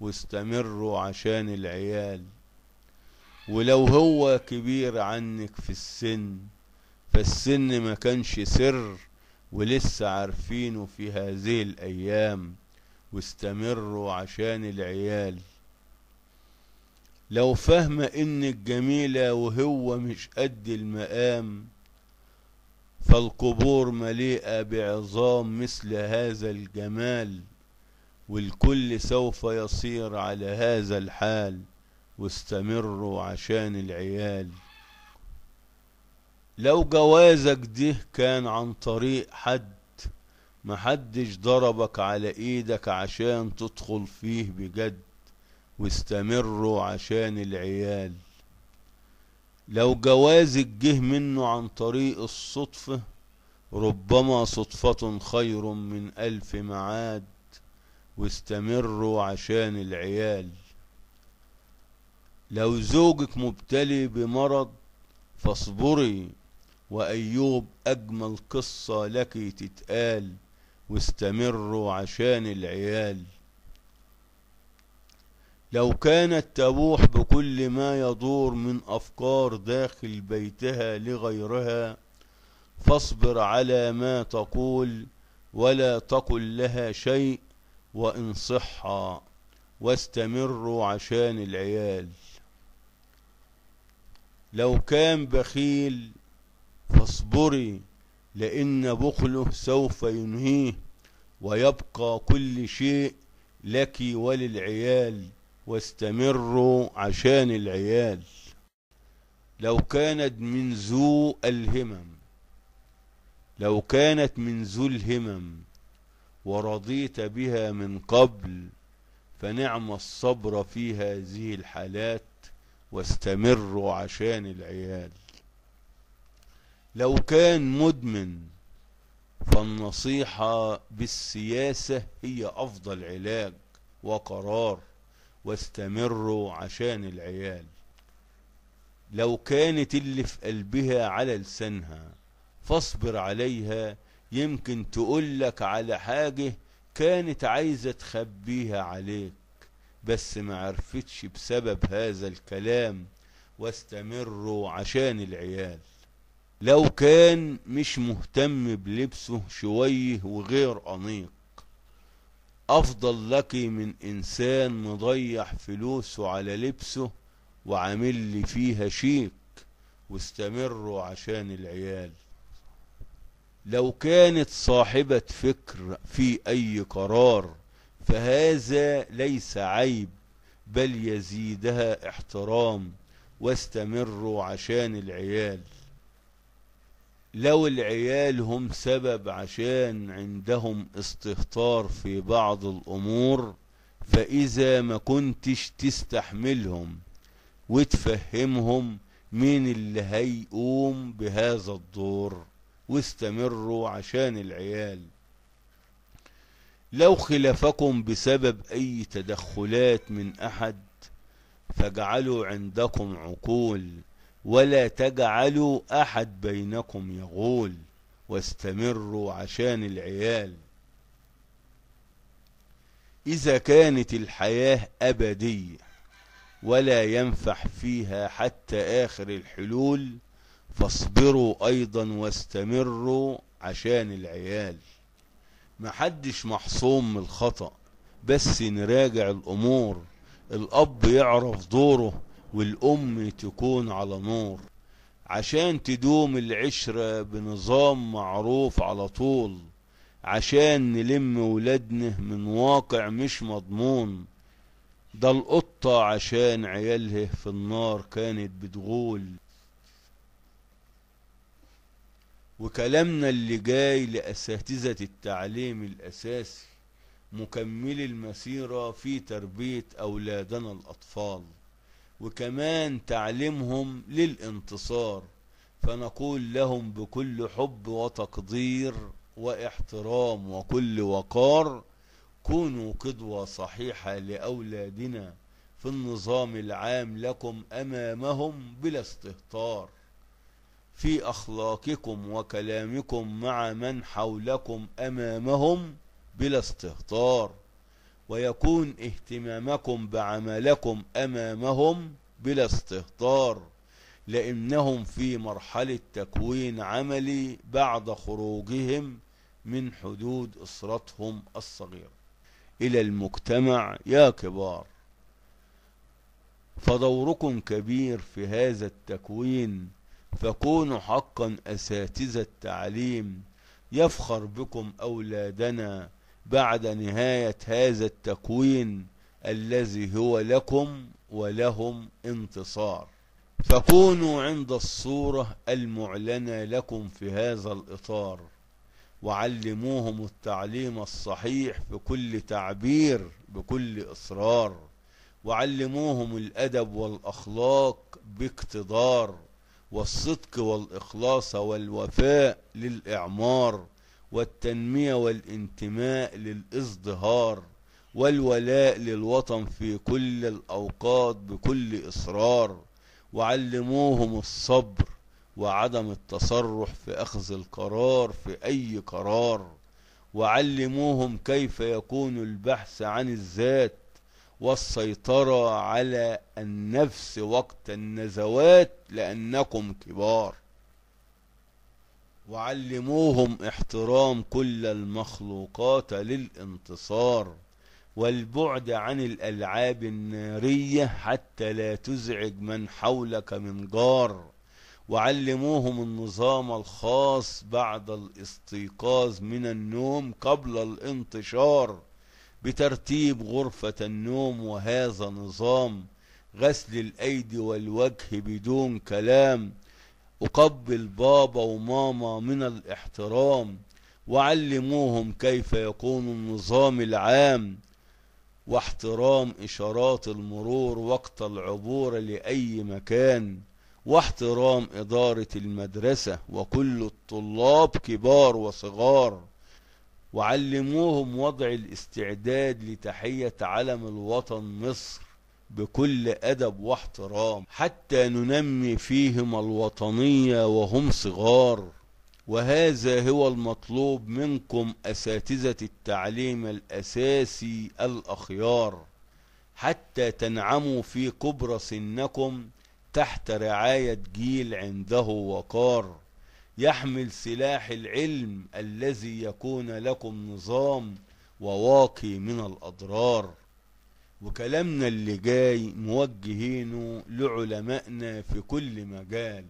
واستمروا عشان العيال ولو هو كبير عنك في السن فالسن ما كانش سر ولسه عارفينه في هذه الأيام واستمروا عشان العيال لو فهم إنك جميلة وهو مش قد المقام فالقبور مليئة بعظام مثل هذا الجمال والكل سوف يصير على هذا الحال واستمروا عشان العيال لو جوازك ده كان عن طريق حد محدش ضربك على ايدك عشان تدخل فيه بجد واستمروا عشان العيال لو جوازك جه منه عن طريق الصدفة ربما صدفة خير من ألف معاد واستمروا عشان العيال لو زوجك مبتلي بمرض فاصبري وأيوب أجمل قصة لك تتقال واستمروا عشان العيال لو كانت تبوح بكل ما يدور من أفكار داخل بيتها لغيرها فاصبر على ما تقول ولا تقل لها شيء وإن صحة واستمروا عشان العيال لو كان بخيل فاصبري لأن بخله سوف ينهيه ويبقى كل شيء لك وللعيال واستمروا عشان العيال لو كانت من ذو الهمم لو كانت من ذو الهمم ورضيت بها من قبل فنعم الصبر في هذه الحالات واستمروا عشان العيال لو كان مدمن فالنصيحة بالسياسة هي أفضل علاج وقرار واستمروا عشان العيال لو كانت اللي في قلبها على لسانها فاصبر عليها يمكن تقولك على حاجة كانت عايزة تخبيها عليك بس ما عرفتش بسبب هذا الكلام واستمروا عشان العيال لو كان مش مهتم بلبسه شويه وغير أنيق أفضل لك من إنسان مضيع فلوسه على لبسه وعامل لي فيها شيك واستمروا عشان العيال لو كانت صاحبة فكر في أي قرار فهذا ليس عيب بل يزيدها احترام واستمروا عشان العيال لو العيال هم سبب عشان عندهم استهتار في بعض الأمور فإذا ما كنتش تستحملهم وتفهمهم مين اللي هيقوم بهذا الدور واستمروا عشان العيال لو خلافكم بسبب أي تدخلات من أحد فاجعلوا عندكم عقول ولا تجعلوا أحد بينكم يغول واستمروا عشان العيال إذا كانت الحياة أبدية ولا ينفح فيها حتى آخر الحلول فاصبروا أيضا واستمروا عشان العيال محدش محصوم من الخطأ بس نراجع الأمور الأب يعرف دوره والأم تكون على نور عشان تدوم العشرة بنظام معروف على طول عشان نلم ولادنا من واقع مش مضمون ده القطة عشان عيالها في النار كانت بتغول وكلامنا اللي جاي لأساتذة التعليم الأساسي مكمل المسيرة في تربية أولادنا الأطفال وكمان تعليمهم للانتصار فنقول لهم بكل حب وتقدير واحترام وكل وقار كونوا قدوة صحيحة لأولادنا في النظام العام لكم أمامهم بلا استهتار في أخلاقكم وكلامكم مع من حولكم أمامهم بلا استهتار ويكون اهتمامكم بعملكم أمامهم بلا استهتار لأنهم في مرحلة تكوين عملي بعد خروجهم من حدود أسرتهم الصغيرة إلى المجتمع يا كبار فدوركم كبير في هذا التكوين فكونوا حقا أساتذة التعليم يفخر بكم أولادنا بعد نهاية هذا التكوين الذي هو لكم ولهم انتصار فكونوا عند الصورة المعلنة لكم في هذا الإطار وعلموهم التعليم الصحيح بكل تعبير بكل إصرار وعلموهم الأدب والأخلاق باقتدار والصدق والإخلاص والوفاء للإعمار والتنمية والانتماء للازدهار والولاء للوطن في كل الأوقات بكل إصرار وعلموهم الصبر وعدم التصرح في أخذ القرار في أي قرار وعلموهم كيف يكون البحث عن الذات والسيطرة على النفس وقت النزوات لأنكم كبار وعلموهم احترام كل المخلوقات للانتصار والبعد عن الألعاب النارية حتى لا تزعج من حولك من جار وعلموهم النظام الخاص بعد الاستيقاظ من النوم قبل الانتشار بترتيب غرفة النوم وهذا نظام غسل الأيدي والوجه بدون كلام أقبل بابا وماما من الاحترام وعلموهم كيف يكون النظام العام واحترام إشارات المرور وقت العبور لأي مكان واحترام إدارة المدرسة وكل الطلاب كبار وصغار وعلموهم وضع الاستعداد لتحية علم الوطن مصر بكل أدب واحترام حتى ننمي فيهم الوطنية وهم صغار وهذا هو المطلوب منكم أساتذة التعليم الأساسي الأخيار حتى تنعموا في كبر سنكم تحت رعاية جيل عنده وقار يحمل سلاح العلم الذي يكون لكم نظام وواقي من الأضرار وكلامنا اللي جاي موجهينه لعلمائنا في كل مجال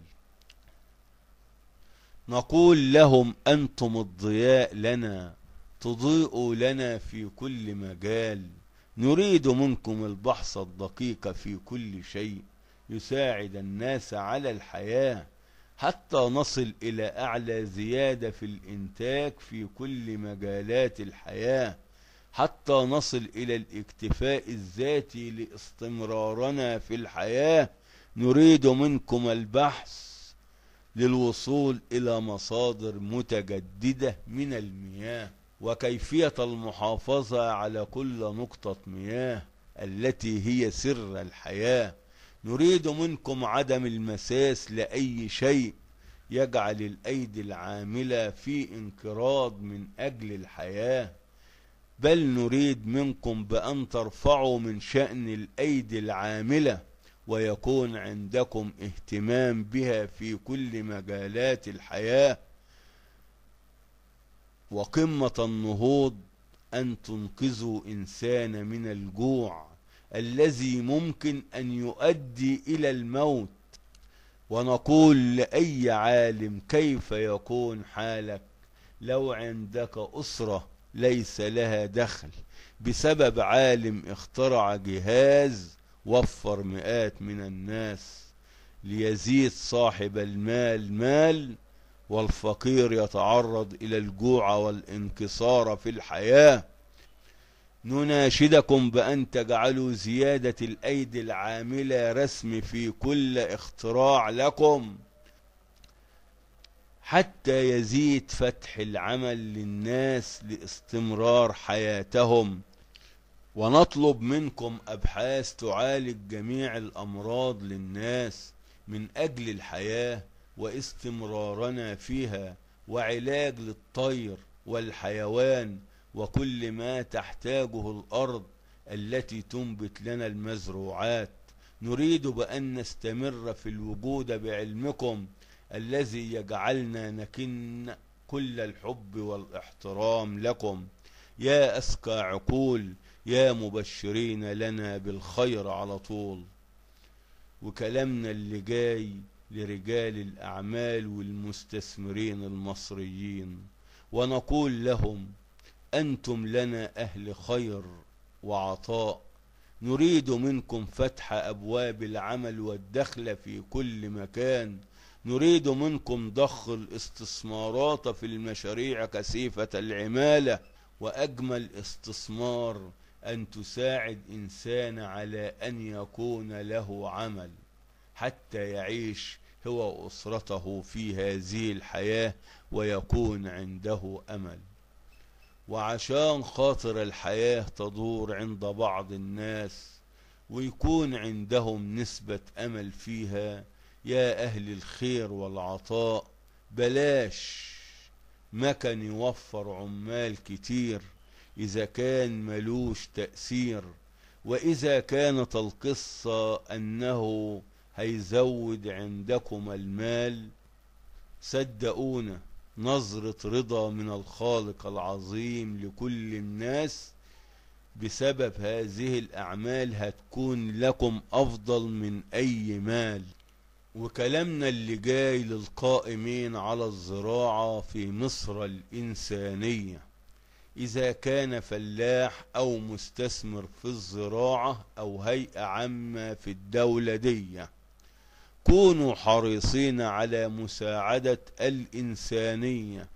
نقول لهم أنتم الضياء لنا تضيئوا لنا في كل مجال نريد منكم البحث الدقيق في كل شيء يساعد الناس على الحياة حتى نصل إلى أعلى زيادة في الإنتاج في كل مجالات الحياة حتى نصل إلى الاكتفاء الذاتي لاستمرارنا في الحياة نريد منكم البحث للوصول إلى مصادر متجددة من المياه وكيفية المحافظة على كل نقطة مياه التي هي سر الحياة نريد منكم عدم المساس لأي شيء يجعل الأيدي العاملة في انقراض من أجل الحياة بل نريد منكم بأن ترفعوا من شأن الأيدي العاملة ويكون عندكم اهتمام بها في كل مجالات الحياة وقمة النهوض أن تنقذوا إنسان من الجوع الذي ممكن أن يؤدي إلى الموت ونقول لأي عالم كيف يكون حالك لو عندك أسرة ليس لها دخل بسبب عالم اخترع جهاز وفر مئات من الناس ليزيد صاحب المال مال والفقير يتعرض إلى الجوع والانكسار في الحياة نناشدكم بأن تجعلوا زيادة الأيدي العاملة رسم في كل اختراع لكم حتى يزيد فتح العمل للناس لاستمرار حياتهم ونطلب منكم أبحاث تعالج جميع الأمراض للناس من أجل الحياة واستمرارنا فيها وعلاج للطير والحيوان وكل ما تحتاجه الأرض التي تنبت لنا المزروعات نريد بأن نستمر في الوجود بعلمكم الذي يجعلنا نكن كل الحب والاحترام لكم يا أسكى عقول يا مبشرين لنا بالخير على طول وكلامنا اللي جاي لرجال الأعمال والمستثمرين المصريين ونقول لهم أنتم لنا أهل خير وعطاء نريد منكم فتح أبواب العمل والدخل في كل مكان نريد منكم ضخ الاستثمارات في المشاريع كثيفة العمالة وأجمل استثمار أن تساعد إنسان على أن يكون له عمل حتى يعيش هو أسرته في هذه الحياة ويكون عنده أمل وعشان خاطر الحياة تدور عند بعض الناس ويكون عندهم نسبة أمل فيها يا أهل الخير والعطاء بلاش مكن يوفر عمال كتير إذا كان ملوش تأثير وإذا كانت القصة أنه هيزود عندكم المال صدقونا نظرة رضا من الخالق العظيم لكل الناس بسبب هذه الأعمال هتكون لكم أفضل من أي مال وكلامنا اللي جاي للقائمين على الزراعة في مصر الإنسانية إذا كان فلاح أو مستثمر في الزراعة أو هيئة عامة في الدولة دي كونوا حريصين على مساعدة الإنسانية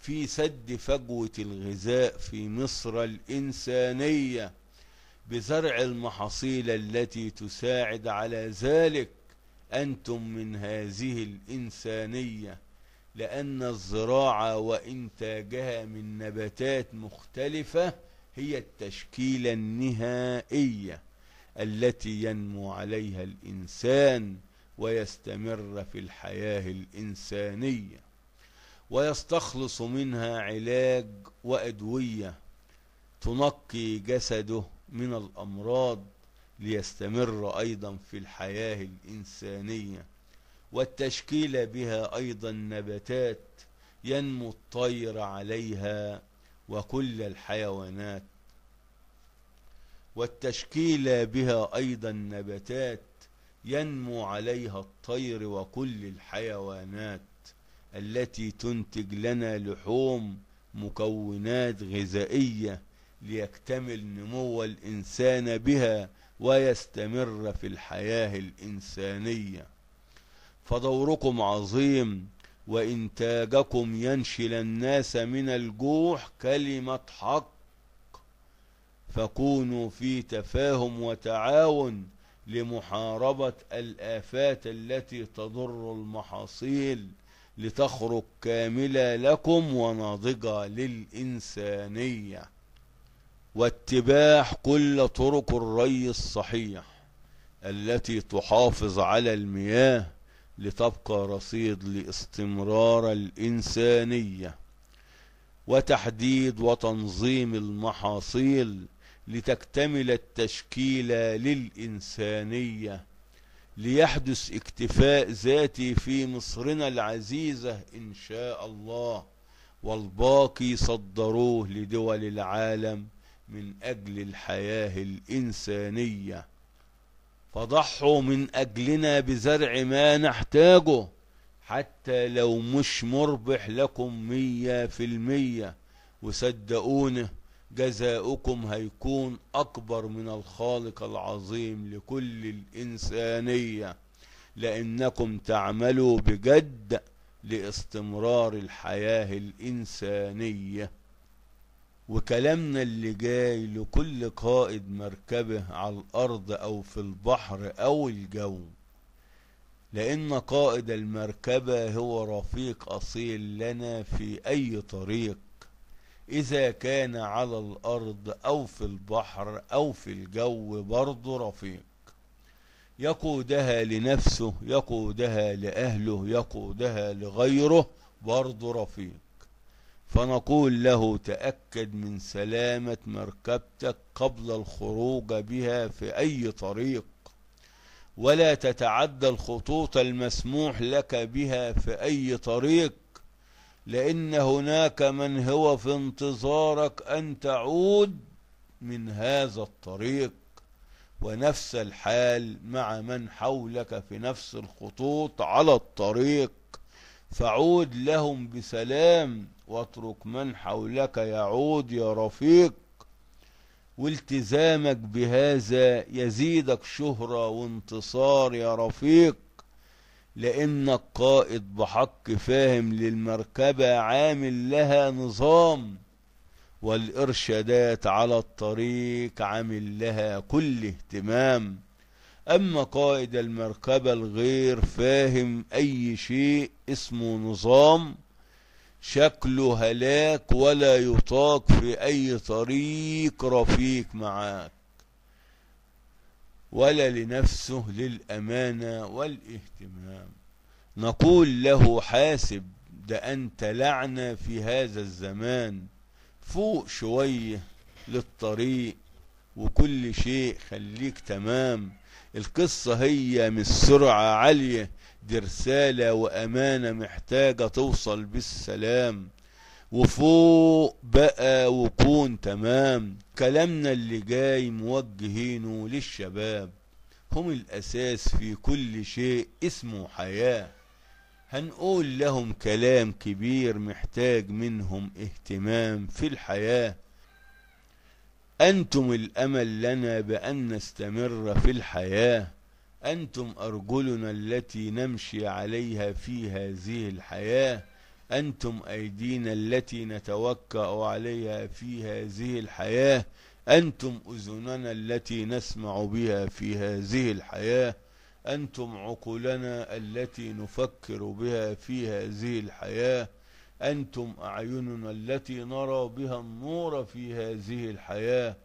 في سد فجوة الغذاء في مصر الإنسانية بزرع المحاصيل التي تساعد على ذلك أنتم من هذه الإنسانية لأن الزراعة وإنتاجها من نباتات مختلفة هي التشكيلة النهائية التي ينمو عليها الإنسان ويستمر في الحياة الإنسانية ويستخلص منها علاج وأدوية تنقي جسده من الأمراض ليستمر أيضا في الحياة الإنسانية والتشكيل بها أيضا نباتات ينمو الطير عليها وكل الحيوانات والتشكيل بها أيضا نباتات ينمو عليها الطير وكل الحيوانات التي تنتج لنا لحوم مكونات غذائية ليكتمل نمو الإنسان بها ويستمر في الحياة الإنسانية فدوركم عظيم وإنتاجكم ينشل الناس من الجوح كلمة حق فكونوا في تفاهم وتعاون لمحاربة الآفات التي تضر المحاصيل لتخرج كاملة لكم وناضجة للإنسانية واتباع كل طرق الري الصحيح التي تحافظ على المياه لتبقى رصيد لاستمرار الإنسانية وتحديد وتنظيم المحاصيل لتكتمل التشكيلة للإنسانية ليحدث اكتفاء ذاتي في مصرنا العزيزة إن شاء الله والباقي صدروه لدول العالم من أجل الحياة الإنسانية فضحوا من أجلنا بزرع ما نحتاجه حتى لو مش مربح لكم مية في المية وصدقونه جزاؤكم هيكون أكبر من الخالق العظيم لكل الإنسانية لأنكم تعملوا بجد لاستمرار الحياة الإنسانية وكلامنا اللي جاي لكل قائد مركبه على الأرض أو في البحر أو الجو لأن قائد المركبة هو رفيق أصيل لنا في أي طريق إذا كان على الأرض أو في البحر أو في الجو برضه رفيق يقودها لنفسه يقودها لأهله يقودها لغيره برضه رفيق فنقول له تأكد من سلامة مركبتك قبل الخروج بها في أي طريق ولا تتعدى الخطوط المسموح لك بها في أي طريق لأن هناك من هو في انتظارك أن تعود من هذا الطريق ونفس الحال مع من حولك في نفس الخطوط على الطريق فعود لهم بسلام واترك من حولك يعود يا رفيق والتزامك بهذا يزيدك شهرة وانتصار يا رفيق لانك قائد بحق فاهم للمركبة عامل لها نظام والارشادات على الطريق عامل لها كل اهتمام اما قائد المركبة الغير فاهم اي شيء اسمه نظام شكله هلاك ولا يطاق في أي طريق رفيق معاك ولا لنفسه للأمانة والاهتمام نقول له حاسب ده أنت لعنة في هذا الزمان فوق شوية للطريق وكل شيء خليك تمام القصة هي من سرعة عالية دي رسالة وأمانة محتاجة توصل بالسلام وفوق بقى وكون تمام كلامنا اللي جاي موجهينه للشباب هم الأساس في كل شيء اسمه حياة هنقول لهم كلام كبير محتاج منهم اهتمام في الحياة أنتم الأمل لنا بأن نستمر في الحياة أنتم أرجلنا التي نمشي عليها في هذه الحياة أنتم أيدينا التي نتوكأ عليها في هذه الحياة أنتم أذننا التي نسمع بها في هذه الحياة أنتم عقولنا التي نفكر بها في هذه الحياة أنتم أعيننا التي نرى بها النور في هذه الحياة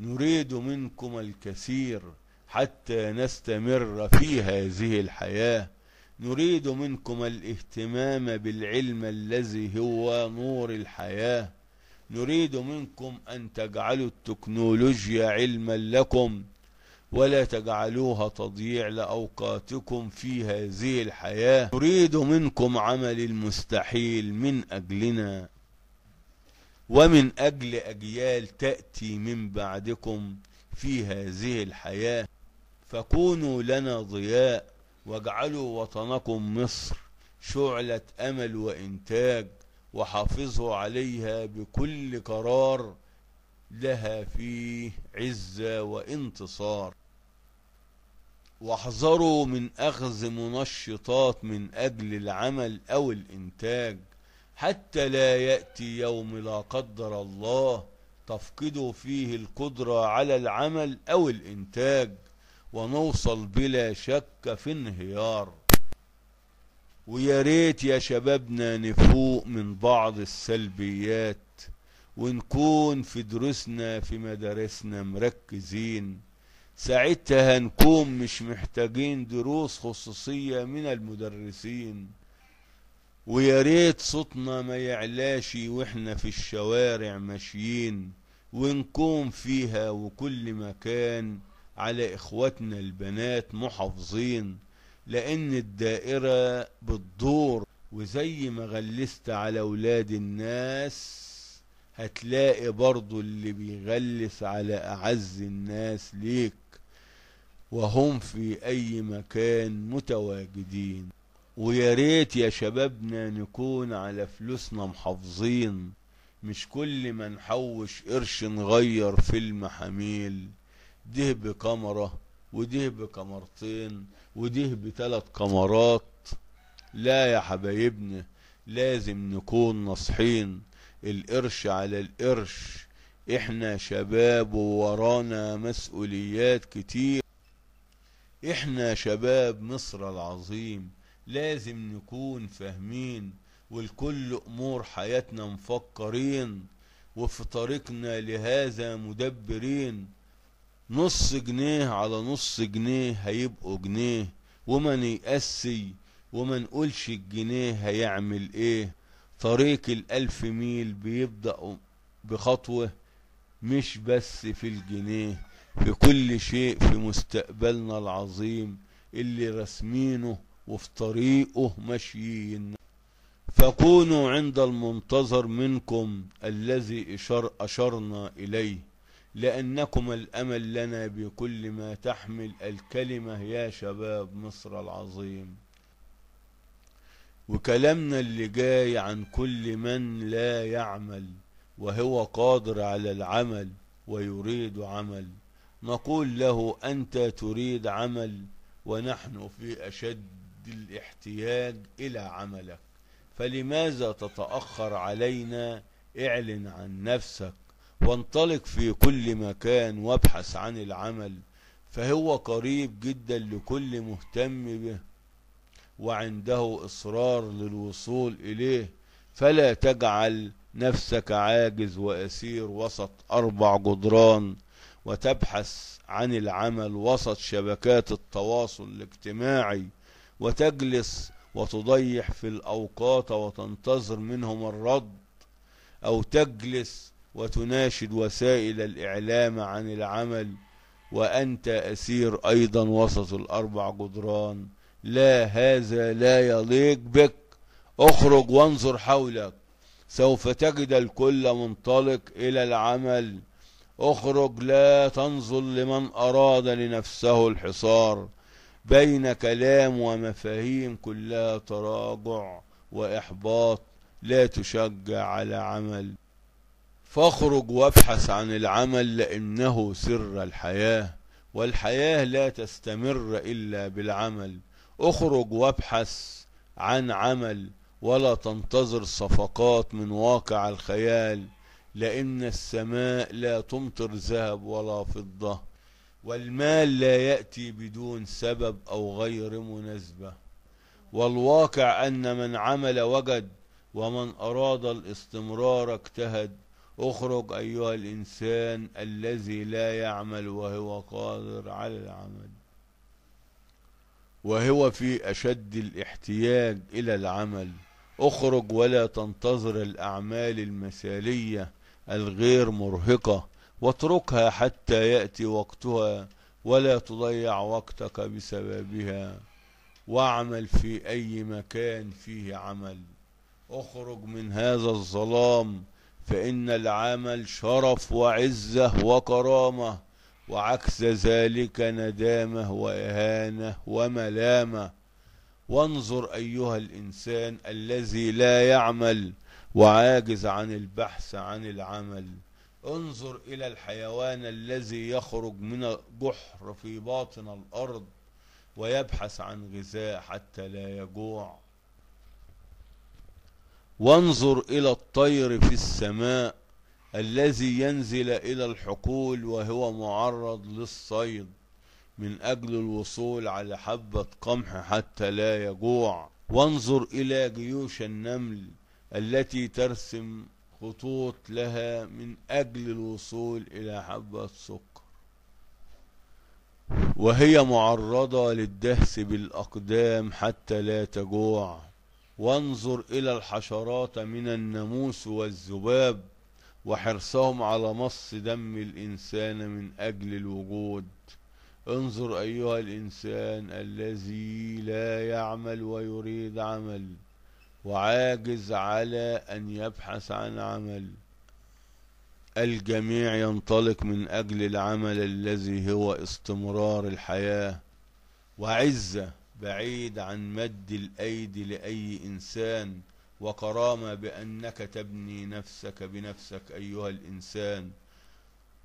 نريد منكم الكثير حتى نستمر في هذه الحياة نريد منكم الاهتمام بالعلم الذي هو نور الحياة نريد منكم أن تجعلوا التكنولوجيا علما لكم ولا تجعلوها تضييع لأوقاتكم في هذه الحياة نريد منكم عمل المستحيل من أجلنا ومن أجل أجيال تأتي من بعدكم في هذه الحياة فكونوا لنا ضياء واجعلوا وطنكم مصر شعلة أمل وإنتاج وحافظوا عليها بكل قرار لها فيه عزة وانتصار واحذروا من أخذ منشطات من أجل العمل أو الإنتاج حتى لا يأتي يوم لا قدر الله تفقد فيه القدرة على العمل أو الإنتاج ونوصل بلا شك في انهيار ويا ريت يا شبابنا نفوق من بعض السلبيات ونكون في دروسنا في مدارسنا مركزين ساعتها هنكون مش محتاجين دروس خصوصية من المدرسين ويا ريت صوتنا ما يعلاش واحنا في الشوارع ماشيين ونكون فيها وكل مكان على اخواتنا البنات محافظين لان الدائرة بتدور وزي ما غلست على ولاد الناس هتلاقي برضو اللي بيغلس على اعز الناس ليك وهم في اي مكان متواجدين ويا ريت يا شبابنا نكون على فلوسنا محافظين مش كل ما نحوش قرش نغير فيلم حميل ده بكاميرا وده بكاميرتين وده بثلاث كاميرات لا يا حبايبنا لازم نكون نصحين القرش على القرش احنا شباب وورانا مسؤوليات كتير احنا شباب مصر العظيم لازم نكون فاهمين والكل امور حياتنا مفكرين وفي طريقنا لهذا مدبرين نص جنيه على نص جنيه هيبقوا جنيه وما نيأسي وما نقولش الجنيه هيعمل ايه طريق الالف ميل بيبدأ بخطوة مش بس في الجنيه في كل شيء في مستقبلنا العظيم اللي رسمينه وفي طريقه ماشيين فكونوا عند المنتظر منكم الذي إشار أشرنا إليه لأنكم الأمل لنا بكل ما تحمل الكلمة يا شباب مصر العظيم وكلامنا اللي جاي عن كل من لا يعمل وهو قادر على العمل ويريد عمل نقول له أنت تريد عمل ونحن في أشد الاحتياج إلى عملك فلماذا تتأخر علينا اعلن عن نفسك وانطلق في كل مكان وابحث عن العمل فهو قريب جدا لكل مهتم به وعنده إصرار للوصول إليه فلا تجعل نفسك عاجز وأسير وسط أربع جدران وتبحث عن العمل وسط شبكات التواصل الاجتماعي وتجلس وتضيح في الأوقات وتنتظر منهم الرد أو تجلس وتناشد وسائل الإعلام عن العمل وأنت أسير أيضا وسط الأربع جدران لا هذا لا يليق بك اخرج وانظر حولك سوف تجد الكل منطلق إلى العمل اخرج لا تنظر لمن أراد لنفسه الحصار بين كلام ومفاهيم كلها تراجع وإحباط لا تشجع على عمل فاخرج وابحث عن العمل لأنه سر الحياة والحياة لا تستمر إلا بالعمل اخرج وابحث عن عمل ولا تنتظر صفقات من واقع الخيال لأن السماء لا تمطر ذهب ولا فضة والمال لا يأتي بدون سبب أو غير مناسبة والواقع أن من عمل وجد ومن أراد الاستمرار اجتهد اخرج أيها الإنسان الذي لا يعمل وهو قادر على العمل وهو في أشد الاحتياج إلى العمل اخرج ولا تنتظر الأعمال المثالية الغير مرهقة واتركها حتى يأتي وقتها ولا تضيع وقتك بسببها واعمل في أي مكان فيه عمل اخرج من هذا الظلام فإن العمل شرف وعزة وكرامة وعكس ذلك ندامة وإهانة وملامة وانظر أيها الإنسان الذي لا يعمل وعاجز عن البحث عن العمل انظر إلى الحيوان الذي يخرج من الجحر في باطن الأرض ويبحث عن غذاء حتى لا يجوع وانظر إلى الطير في السماء الذي ينزل إلى الحقول وهو معرض للصيد من أجل الوصول على حبة قمح حتى لا يجوع وانظر إلى جيوش النمل التي ترسم خطوط لها من أجل الوصول إلى حبة سكر وهي معرضة للدهس بالأقدام حتى لا تجوع وانظر إلى الحشرات من الناموس والذباب وحرصهم على مص دم الإنسان من أجل الوجود انظر أيها الإنسان الذي لا يعمل ويريد عمل وعاجز على أن يبحث عن عمل الجميع ينطلق من أجل العمل الذي هو استمرار الحياة وعزة بعيد عن مد الأيدي لأي إنسان وكرامة بأنك تبني نفسك بنفسك أيها الإنسان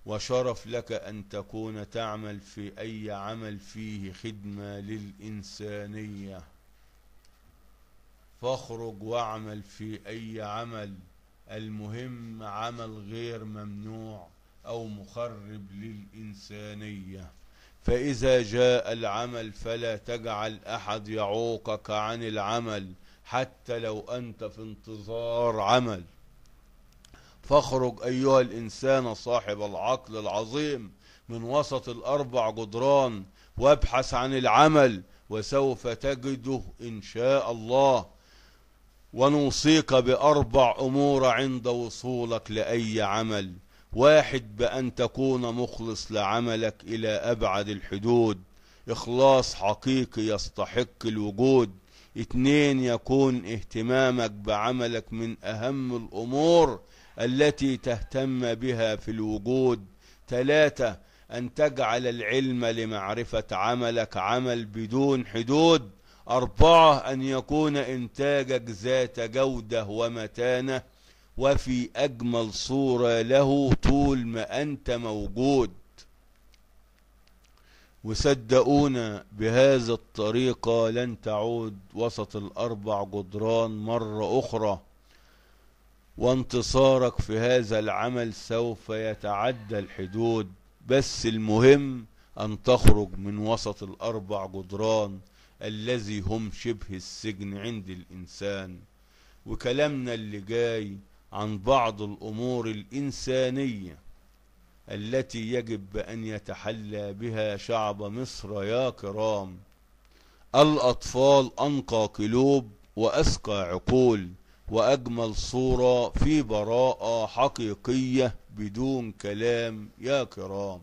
وشرف لك أن تكون تعمل في أي عمل فيه خدمة للإنسانية فاخرج واعمل في أي عمل المهم عمل غير ممنوع أو مخرب للإنسانية فإذا جاء العمل فلا تجعل أحد يعوقك عن العمل حتى لو أنت في انتظار عمل فاخرج أيها الإنسان صاحب العقل العظيم من وسط الأربع جدران وابحث عن العمل وسوف تجده إن شاء الله ونوصيك بأربع أمور عند وصولك لأي عمل واحد بأن تكون مخلص لعملك إلى أبعد الحدود إخلاص حقيقي يستحق الوجود اتنين يكون اهتمامك بعملك من أهم الأمور التي تهتم بها في الوجود ثلاثة أن تجعل العلم لمعرفة عملك عمل بدون حدود أربعة أن يكون إنتاجك ذات جودة ومتانة وفي أجمل صورة له طول ما أنت موجود وصدقونا بهذا الطريقة لن تعود وسط الأربع جدران مرة أخرى وانتصارك في هذا العمل سوف يتعدى الحدود بس المهم أن تخرج من وسط الأربع جدران الذي هم شبه السجن عند الإنسان وكلامنا اللي جاي عن بعض الأمور الإنسانية التي يجب أن يتحلى بها شعب مصر يا كرام الأطفال أنقى قلوب وأسقى عقول وأجمل صورة في براءة حقيقية بدون كلام يا كرام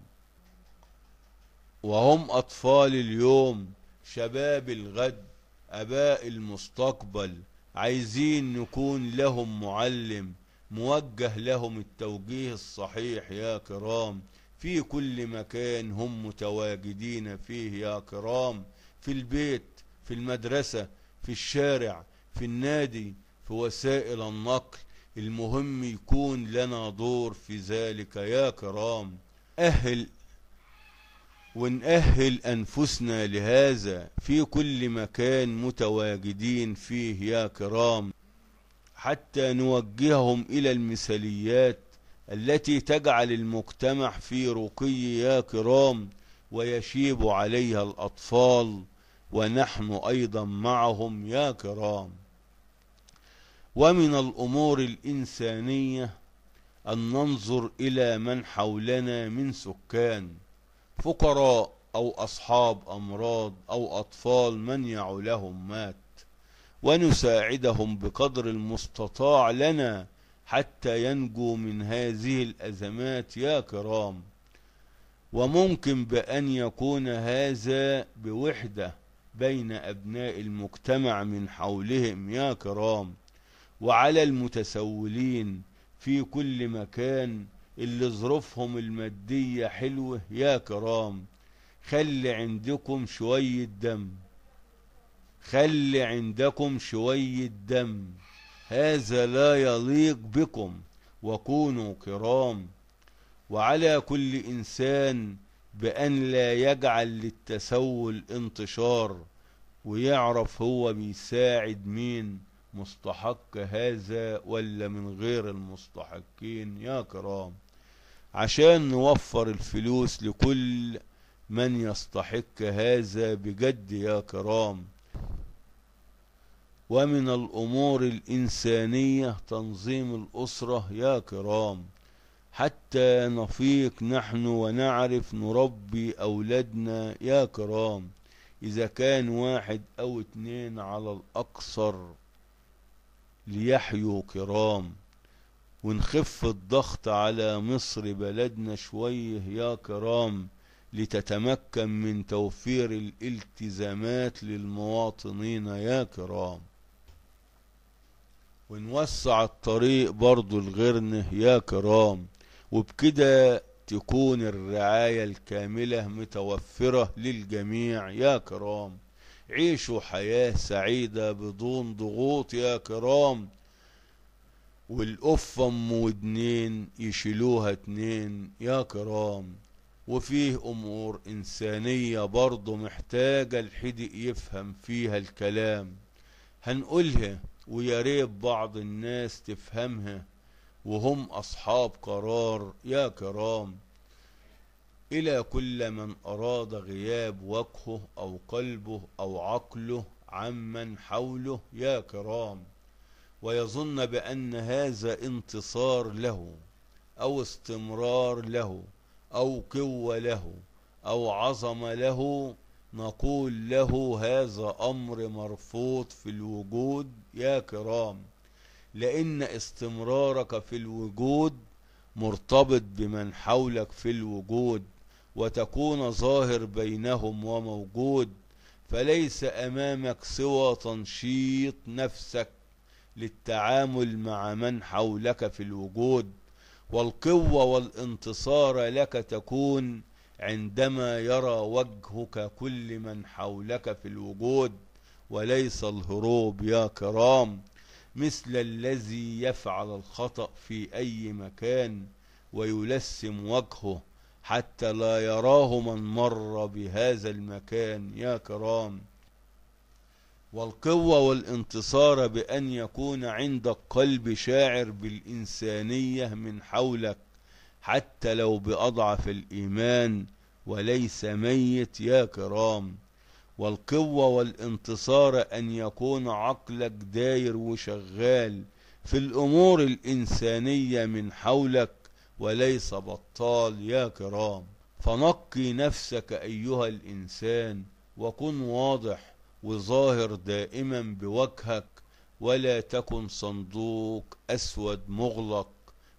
وهم أطفال اليوم شباب الغد اباء المستقبل عايزين نكون لهم معلم موجه لهم التوجيه الصحيح يا كرام في كل مكان هم متواجدين فيه يا كرام في البيت في المدرسة في الشارع في النادي في وسائل النقل المهم يكون لنا دور في ذلك يا كرام أهل ونأهل أنفسنا لهذا في كل مكان متواجدين فيه يا كرام حتى نوجههم إلى المثاليات التي تجعل المجتمع في رقي يا كرام ويشيب عليها الأطفال ونحن أيضا معهم يا كرام ومن الأمور الإنسانية أن ننظر إلى من حولنا من سكان فقراء أو أصحاب أمراض أو أطفال من لهم مات ونساعدهم بقدر المستطاع لنا حتى ينجوا من هذه الأزمات يا كرام وممكن بأن يكون هذا بوحدة بين أبناء المجتمع من حولهم يا كرام وعلى المتسولين في كل مكان اللي ظروفهم المادية حلوة يا كرام خلي عندكم شوية دم خلي عندكم شوية دم هذا لا يليق بكم وكونوا كرام وعلى كل إنسان بأن لا يجعل للتسول انتشار ويعرف هو بيساعد مين مستحق هذا ولا من غير المستحقين يا كرام عشان نوفر الفلوس لكل من يستحق هذا بجد يا كرام ومن الأمور الإنسانية تنظيم الأسرة يا كرام حتى نفيق نحن ونعرف نربي أولادنا يا كرام إذا كان واحد أو اتنين على الأكثر ليحيوا كرام ونخف الضغط على مصر بلدنا شويه يا كرام لتتمكن من توفير الالتزامات للمواطنين يا كرام ونوسع الطريق برضو لغيرنا يا كرام وبكده تكون الرعاية الكاملة متوفرة للجميع يا كرام عيشوا حياة سعيدة بدون ضغوط يا كرام والقفة ام ودنين يشيلوها اتنين يا كرام وفيه امور انسانية برضه محتاجة الحدق يفهم فيها الكلام هنقولها وياريب بعض الناس تفهمها وهم اصحاب قرار يا كرام الى كل من اراد غياب وجهه او قلبه او عقله عمن حوله يا كرام ويظن بأن هذا انتصار له أو استمرار له أو قوة له أو عظمة له نقول له هذا أمر مرفوض في الوجود يا كرام لأن استمرارك في الوجود مرتبط بمن حولك في الوجود وتكون ظاهر بينهم وموجود فليس أمامك سوى تنشيط نفسك للتعامل مع من حولك في الوجود والقوة والانتصار لك تكون عندما يرى وجهك كل من حولك في الوجود وليس الهروب يا كرام مثل الذي يفعل الخطأ في أي مكان ويلسم وجهه حتى لا يراه من مر بهذا المكان يا كرام والقوة والانتصار بأن يكون عندك قلب شاعر بالإنسانية من حولك حتى لو بأضعف الإيمان وليس ميت يا كرام والقوة والانتصار أن يكون عقلك داير وشغال في الأمور الإنسانية من حولك وليس بطال يا كرام فنقي نفسك أيها الإنسان وكن واضح وظاهر دائما بوجهك ولا تكن صندوق أسود مغلق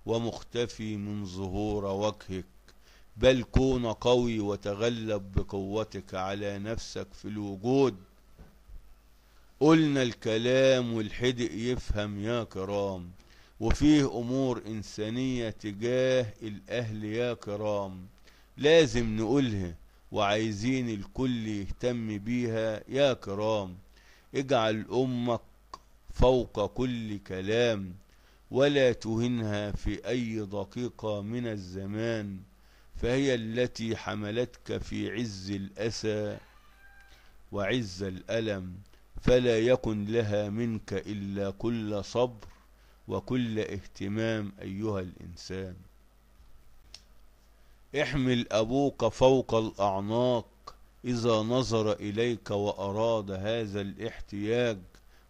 ومختفي من ظهور وجهك بل كون قوي وتغلب بقوتك على نفسك في الوجود قلنا الكلام والحدق يفهم يا كرام وفيه أمور إنسانية تجاه الأهل يا كرام لازم نقولها وعايزين الكل يهتم بيها يا كرام اجعل امك فوق كل كلام ولا تهنها في اي دقيقه من الزمان فهي التي حملتك في عز الاسى وعز الالم فلا يكن لها منك الا كل صبر وكل اهتمام ايها الانسان احمل أبوك فوق الأعناق إذا نظر إليك وأراد هذا الاحتياج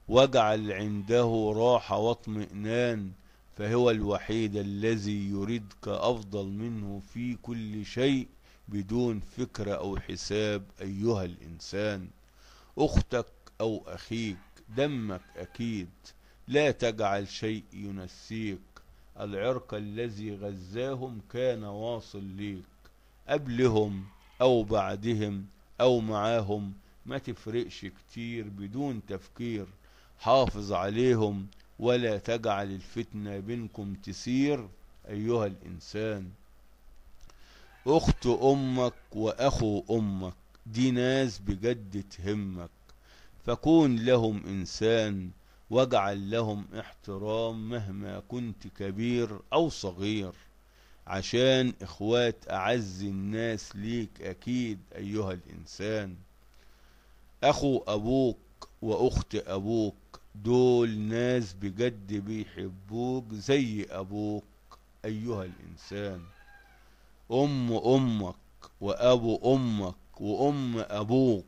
واجعل عنده راحة واطمئنان فهو الوحيد الذي يريدك أفضل منه في كل شيء بدون فكرة أو حساب أيها الإنسان أختك أو أخيك دمك أكيد لا تجعل شيء ينسيك العرق الذي غزاهم كان واصل ليك قبلهم او بعدهم او معاهم ما تفرقش كتير بدون تفكير حافظ عليهم ولا تجعل الفتنة بينكم تسير ايها الانسان اخت امك واخو امك دي ناس بجد تهمك فكون لهم انسان واجعل لهم احترام مهما كنت كبير أو صغير عشان إخوات أعز الناس ليك أكيد أيها الإنسان أخو أبوك وأخت أبوك دول ناس بجد بيحبوك زي أبوك أيها الإنسان أم أمك وأبو أمك وأم أبوك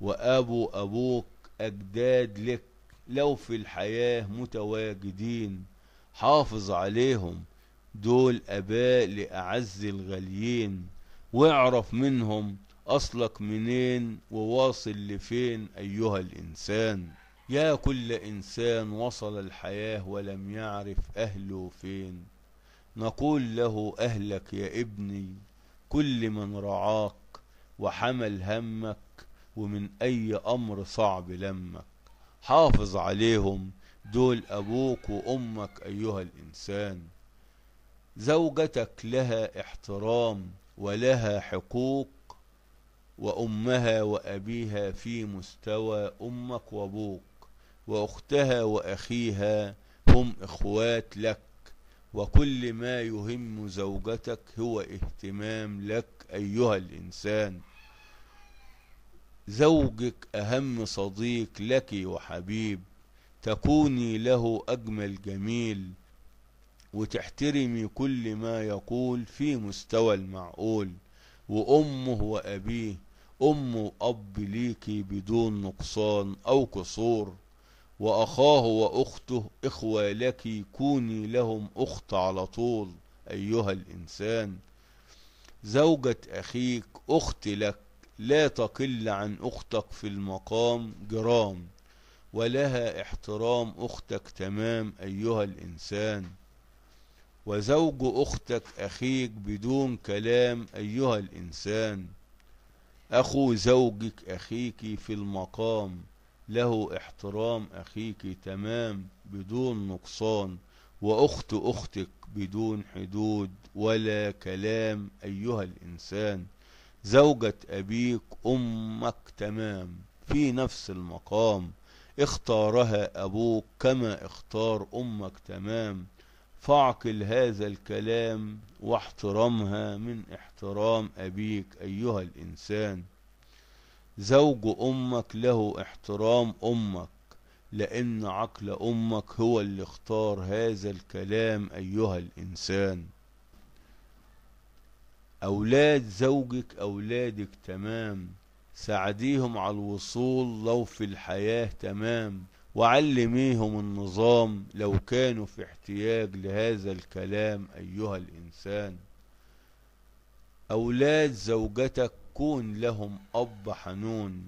وأبو أبوك أجداد لك لو في الحياة متواجدين حافظ عليهم دول أباء لأعز الغاليين واعرف منهم أصلك منين وواصل لفين أيها الإنسان يا كل إنسان وصل الحياة ولم يعرف أهله فين نقول له أهلك يا ابني كل من رعاك وحمل همك ومن أي أمر صعب لمك حافظ عليهم دول أبوك وأمك أيها الإنسان زوجتك لها احترام ولها حقوق وأمها وأبيها في مستوى أمك وأبوك وأختها وأخيها هم إخوات لك وكل ما يهم زوجتك هو اهتمام لك أيها الإنسان زوجك أهم صديق لك وحبيب تكوني له أجمل جميل وتحترمي كل ما يقول في مستوى المعقول وأمه وأبيه أم وأب ليكي بدون نقصان أو قصور وأخاه وأخته إخوة لك كوني لهم أخت على طول أيها الإنسان زوجة أخيك أخت لك لا تقل عن أختك في المقام جرام ولها احترام أختك تمام أيها الإنسان وزوج أختك أخيك بدون كلام أيها الإنسان أخو زوجك أخيك في المقام له احترام أخيك تمام بدون نقصان وأخت أختك بدون حدود ولا كلام أيها الإنسان زوجة أبيك أمك تمام في نفس المقام اختارها أبوك كما اختار أمك تمام فاعقل هذا الكلام واحترمها من احترام أبيك أيها الإنسان زوج أمك له احترام أمك لأن عقل أمك هو اللي اختار هذا الكلام أيها الإنسان أولاد زوجك أولادك تمام ساعديهم على الوصول لو في الحياة تمام وعلميهم النظام لو كانوا في احتياج لهذا الكلام أيها الإنسان أولاد زوجتك كون لهم أب حنون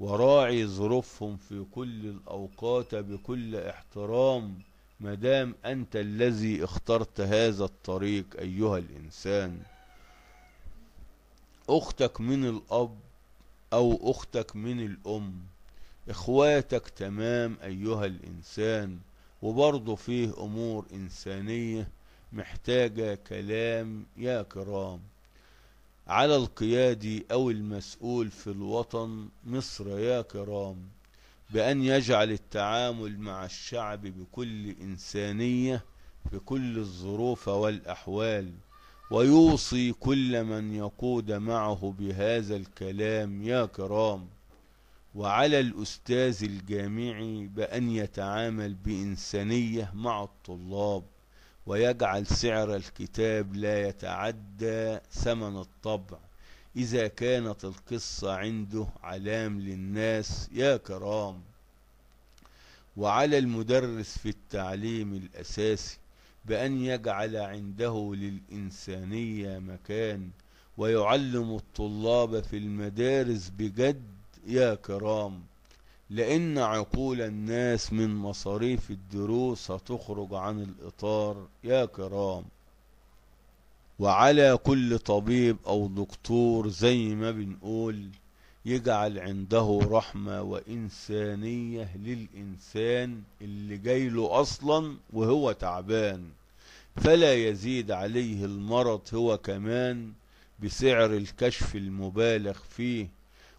وراعي ظروفهم في كل الأوقات بكل احترام مدام أنت الذي اخترت هذا الطريق أيها الإنسان اختك من الاب او اختك من الام اخواتك تمام ايها الانسان وبرضه فيه امور انسانية محتاجة كلام يا كرام على القيادي او المسؤول في الوطن مصر يا كرام بان يجعل التعامل مع الشعب بكل انسانية في كل الظروف والاحوال ويوصي كل من يقود معه بهذا الكلام يا كرام وعلى الأستاذ الجامعي بأن يتعامل بإنسانية مع الطلاب ويجعل سعر الكتاب لا يتعدى ثمن الطبع إذا كانت القصة عنده علام للناس يا كرام وعلى المدرس في التعليم الأساسي بأن يجعل عنده للإنسانية مكان ويعلم الطلاب في المدارس بجد يا كرام لأن عقول الناس من مصاريف الدروس تخرج عن الإطار يا كرام وعلى كل طبيب أو دكتور زي ما بنقول يجعل عنده رحمة وإنسانية للإنسان اللي جاي له أصلا وهو تعبان فلا يزيد عليه المرض هو كمان بسعر الكشف المبالغ فيه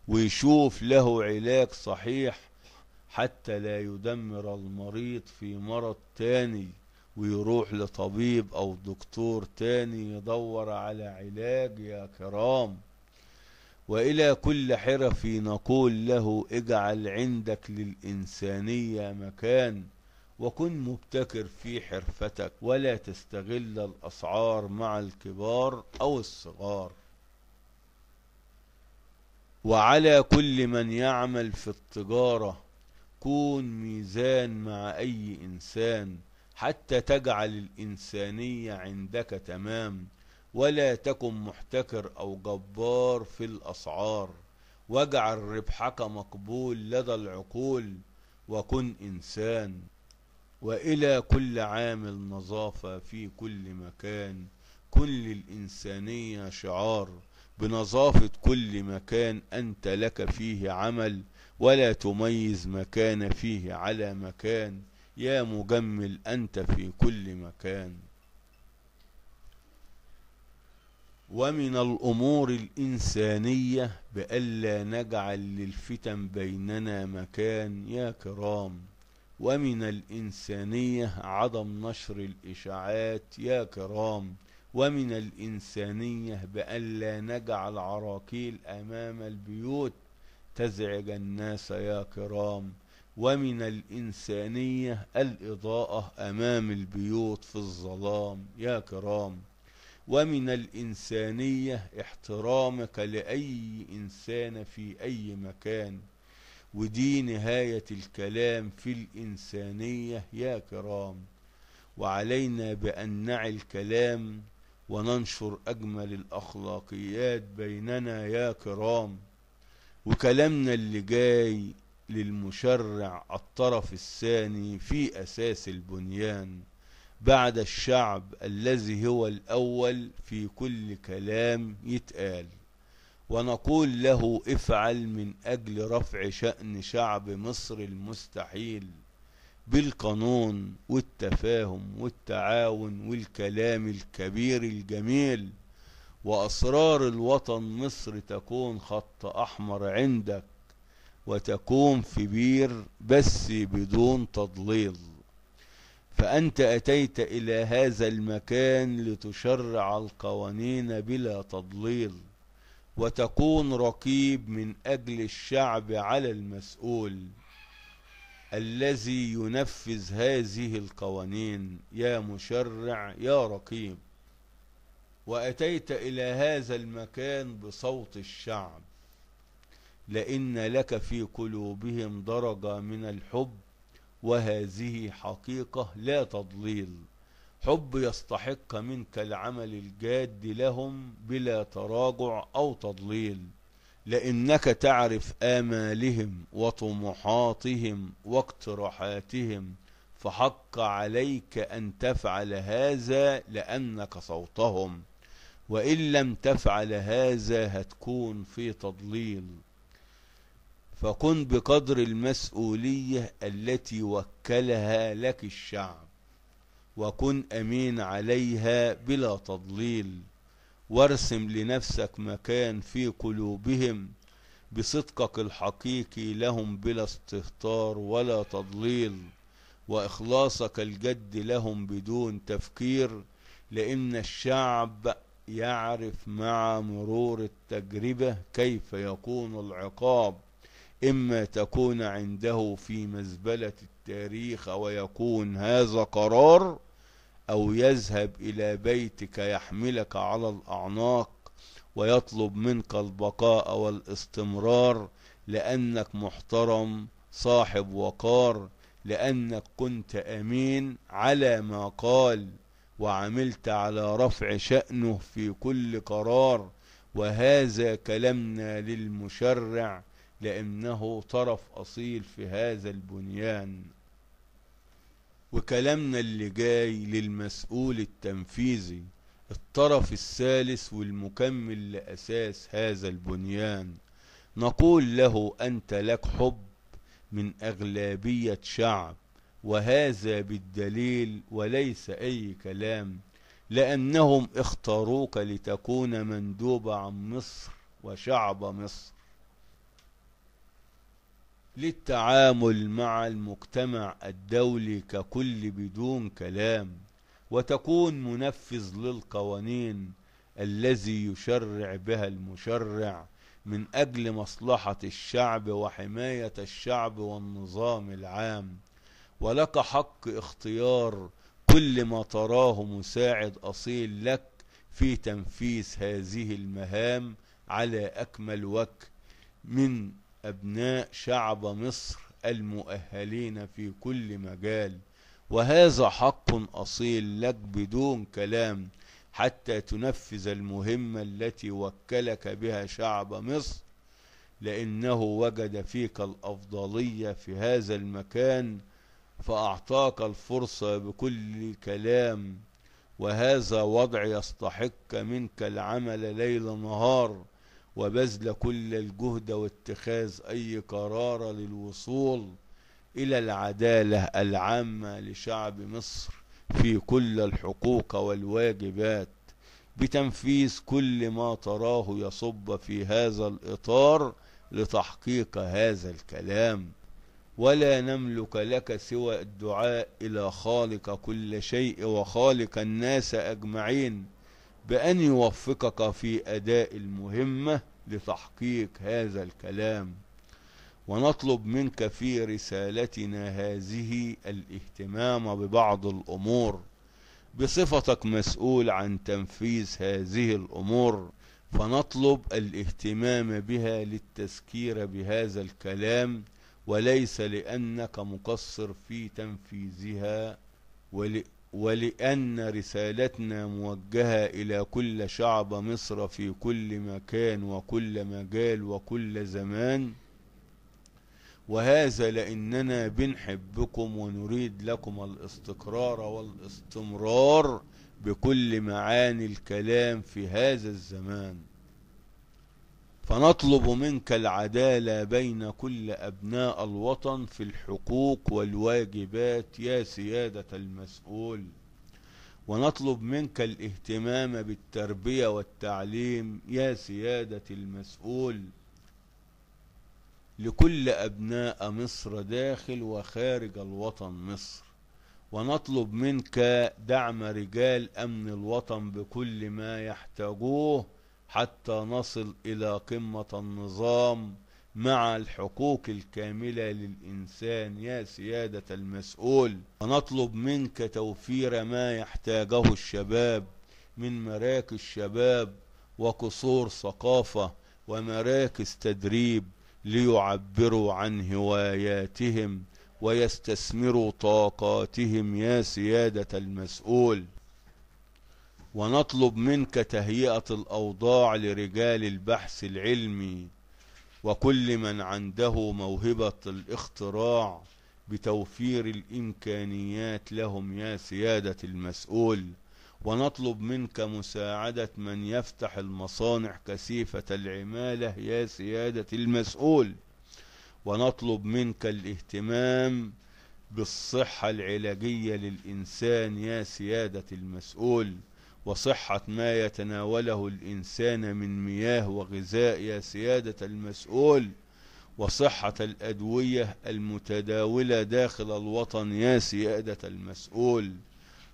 ويشوف له علاج صحيح حتى لا يدمر المريض في مرض تاني ويروح لطبيب أو دكتور تاني يدور على علاج يا كرام وإلى كل حرف نقول له اجعل عندك للإنسانية مكان وكن مبتكر في حرفتك ولا تستغل الأسعار مع الكبار أو الصغار وعلى كل من يعمل في التجارة كون ميزان مع أي إنسان حتى تجعل الإنسانية عندك تمام ولا تكن محتكر أو جبار في الأسعار واجعل ربحك مقبول لدى العقول وكن إنسان وإلى كل عامل نظافة في كل مكان كن للإنسانية شعار بنظافة كل مكان أنت لك فيه عمل ولا تميز مكان فيه على مكان يا مجمل أنت في كل مكان ومن الأمور الإنسانية بألا نجعل للفتن بيننا مكان يا كرام ومن الإنسانية عدم نشر الإشاعات يا كرام ومن الإنسانية بألا نجعل عراقيل أمام البيوت تزعج الناس يا كرام ومن الإنسانية الإضاءة أمام البيوت في الظلام يا كرام ومن الإنسانية احترامك لأي إنسان في أي مكان ودي نهاية الكلام في الإنسانية يا كرام وعلينا بأن نعي الكلام وننشر أجمل الأخلاقيات بيننا يا كرام وكلامنا اللي جاي للمشرع الطرف الثاني في أساس البنيان بعد الشعب الذي هو الأول في كل كلام يتقال ونقول له افعل من أجل رفع شأن شعب مصر المستحيل بالقانون والتفاهم والتعاون والكلام الكبير الجميل وأسرار الوطن مصر تكون خط أحمر عندك وتكون في بير بس بدون تضليل فأنت أتيت إلى هذا المكان لتشرع القوانين بلا تضليل وتكون رقيب من أجل الشعب على المسؤول الذي ينفذ هذه القوانين يا مشرع يا رقيب وأتيت إلى هذا المكان بصوت الشعب لأن لك في قلوبهم درجة من الحب وهذه حقيقة لا تضليل حب يستحق منك العمل الجاد لهم بلا تراجع أو تضليل لأنك تعرف آمالهم وطموحاتهم واقتراحاتهم فحق عليك أن تفعل هذا لأنك صوتهم وإن لم تفعل هذا هتكون في تضليل فكن بقدر المسؤولية التي وكلها لك الشعب وكن أمين عليها بلا تضليل وارسم لنفسك مكان في قلوبهم بصدقك الحقيقي لهم بلا استهتار ولا تضليل وإخلاصك الجد لهم بدون تفكير لأن الشعب يعرف مع مرور التجربة كيف يكون العقاب إما تكون عنده في مزبلة التاريخ ويكون هذا قرار أو يذهب إلى بيتك يحملك على الأعناق ويطلب منك البقاء والاستمرار لأنك محترم صاحب وقار لأنك كنت أمين على ما قال وعملت على رفع شأنه في كل قرار وهذا كلامنا للمشرع لأنه طرف أصيل في هذا البنيان وكلامنا اللي جاي للمسؤول التنفيذي الطرف الثالث والمكمل لأساس هذا البنيان نقول له أنت لك حب من أغلبية شعب وهذا بالدليل وليس أي كلام لأنهم اختاروك لتكون مندوب عن مصر وشعب مصر للتعامل مع المجتمع الدولي ككل بدون كلام وتكون منفذ للقوانين الذي يشرع بها المشرع من أجل مصلحة الشعب وحماية الشعب والنظام العام ولك حق اختيار كل ما تراه مساعد أصيل لك في تنفيذ هذه المهام على أكمل وجه من أبناء شعب مصر المؤهلين في كل مجال وهذا حق أصيل لك بدون كلام حتى تنفذ المهمة التي وكلك بها شعب مصر لأنه وجد فيك الأفضلية في هذا المكان فأعطاك الفرصة بكل كلام وهذا وضع يستحق منك العمل ليل نهار وبذل كل الجهد واتخاذ أي قرار للوصول إلى العدالة العامة لشعب مصر في كل الحقوق والواجبات بتنفيذ كل ما تراه يصب في هذا الإطار لتحقيق هذا الكلام ولا نملك لك سوى الدعاء إلى خالق كل شيء وخالق الناس أجمعين بأن يوفقك في أداء المهمة لتحقيق هذا الكلام ونطلب منك في رسالتنا هذه الاهتمام ببعض الأمور بصفتك مسؤول عن تنفيذ هذه الأمور فنطلب الاهتمام بها للتذكير بهذا الكلام وليس لأنك مقصر في تنفيذها ولئ ولأن رسالتنا موجهة إلى كل شعب مصر في كل مكان وكل مجال وكل زمان وهذا لأننا بنحبكم ونريد لكم الاستقرار والاستمرار بكل معاني الكلام في هذا الزمان فنطلب منك العدالة بين كل أبناء الوطن في الحقوق والواجبات يا سيادة المسؤول ونطلب منك الاهتمام بالتربية والتعليم يا سيادة المسؤول لكل أبناء مصر داخل وخارج الوطن مصر ونطلب منك دعم رجال أمن الوطن بكل ما يحتاجوه حتى نصل إلى قمة النظام مع الحقوق الكاملة للإنسان يا سيادة المسؤول ونطلب منك توفير ما يحتاجه الشباب من مراكز شباب وقصور ثقافة ومراكز تدريب ليعبروا عن هواياتهم ويستثمروا طاقاتهم يا سيادة المسؤول ونطلب منك تهيئة الأوضاع لرجال البحث العلمي وكل من عنده موهبة الاختراع بتوفير الإمكانيات لهم يا سيادة المسؤول ونطلب منك مساعدة من يفتح المصانع كثيفة العمالة يا سيادة المسؤول ونطلب منك الاهتمام بالصحة العلاجية للإنسان يا سيادة المسؤول وصحة ما يتناوله الإنسان من مياه وغذاء يا سيادة المسؤول وصحة الأدوية المتداولة داخل الوطن يا سيادة المسؤول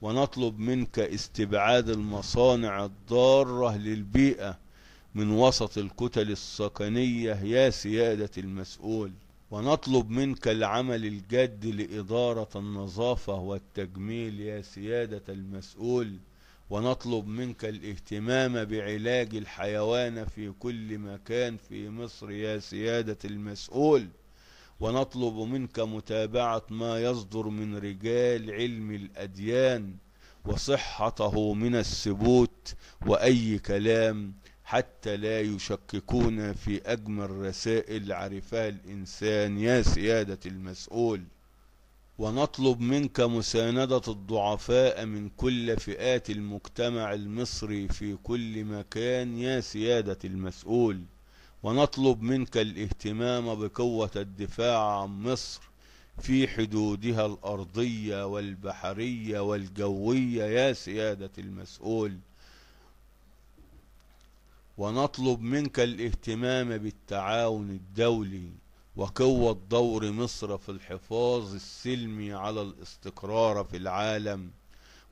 ونطلب منك استبعاد المصانع الضارة للبيئة من وسط الكتل السكنية يا سيادة المسؤول ونطلب منك العمل الجد لإدارة النظافة والتجميل يا سيادة المسؤول ونطلب منك الاهتمام بعلاج الحيوان في كل مكان في مصر يا سيادة المسؤول ونطلب منك متابعة ما يصدر من رجال علم الأديان وصحته من الثبوت وأي كلام حتى لا يشككون في أجمل رسائل عرفها الإنسان يا سيادة المسؤول ونطلب منك مساندة الضعفاء من كل فئات المجتمع المصري في كل مكان يا سيادة المسؤول ونطلب منك الاهتمام بقوة الدفاع عن مصر في حدودها الأرضية والبحرية والجوية يا سيادة المسؤول ونطلب منك الاهتمام بالتعاون الدولي وقوة دور مصر في الحفاظ السلمي على الاستقرار في العالم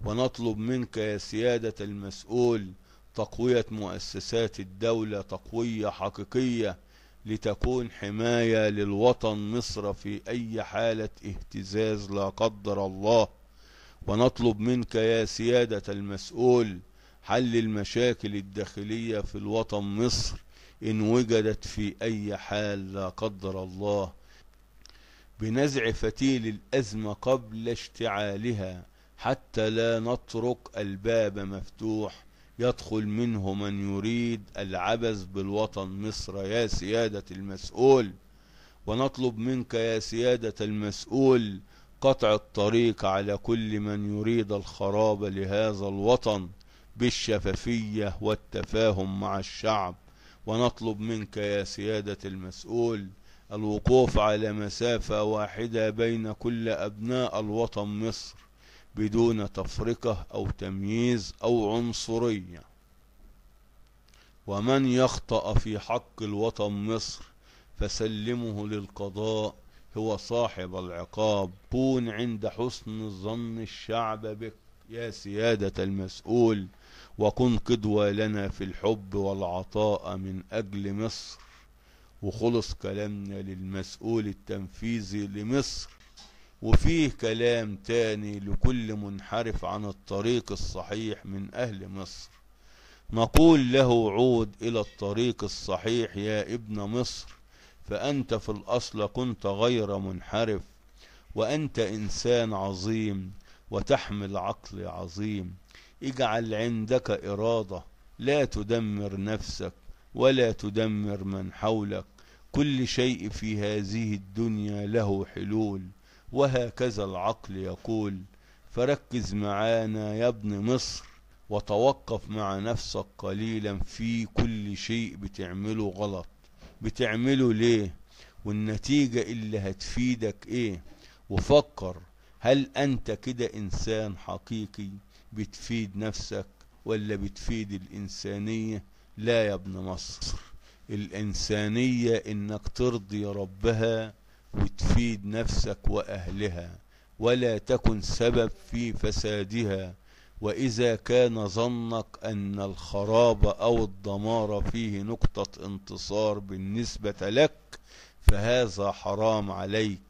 ونطلب منك يا سيادة المسؤول تقوية مؤسسات الدولة تقوية حقيقية لتكون حماية للوطن مصر في أي حالة اهتزاز لا قدر الله ونطلب منك يا سيادة المسؤول حل المشاكل الداخلية في الوطن مصر إن وجدت في أي حال لا قدر الله بنزع فتيل الأزمة قبل اشتعالها حتى لا نترك الباب مفتوح يدخل منه من يريد العبث بالوطن مصر يا سيادة المسؤول ونطلب منك يا سيادة المسؤول قطع الطريق على كل من يريد الخراب لهذا الوطن بالشفافية والتفاهم مع الشعب ونطلب منك يا سيادة المسؤول الوقوف على مسافة واحدة بين كل أبناء الوطن مصر بدون تفرقة أو تمييز أو عنصرية ومن يخطأ في حق الوطن مصر فسلمه للقضاء هو صاحب العقاب كون عند حسن ظن الشعب بك يا سيادة المسؤول وكن قدوة لنا في الحب والعطاء من أجل مصر وخلص كلامنا للمسؤول التنفيذي لمصر وفيه كلام تاني لكل منحرف عن الطريق الصحيح من أهل مصر نقول له عود إلى الطريق الصحيح يا ابن مصر فأنت في الأصل كنت غير منحرف وأنت إنسان عظيم وتحمل عقل عظيم اجعل عندك إرادة لا تدمر نفسك ولا تدمر من حولك كل شيء في هذه الدنيا له حلول وهكذا العقل يقول فركز معانا يا ابن مصر وتوقف مع نفسك قليلا في كل شيء بتعمله غلط بتعمله ليه والنتيجة اللي هتفيدك ايه وفكر هل انت كده انسان حقيقي بتفيد نفسك ولا بتفيد الإنسانية لا يا ابن مصر الإنسانية إنك ترضي ربها وتفيد نفسك وأهلها ولا تكن سبب في فسادها وإذا كان ظنك أن الخراب أو الدمار فيه نقطة انتصار بالنسبة لك فهذا حرام عليك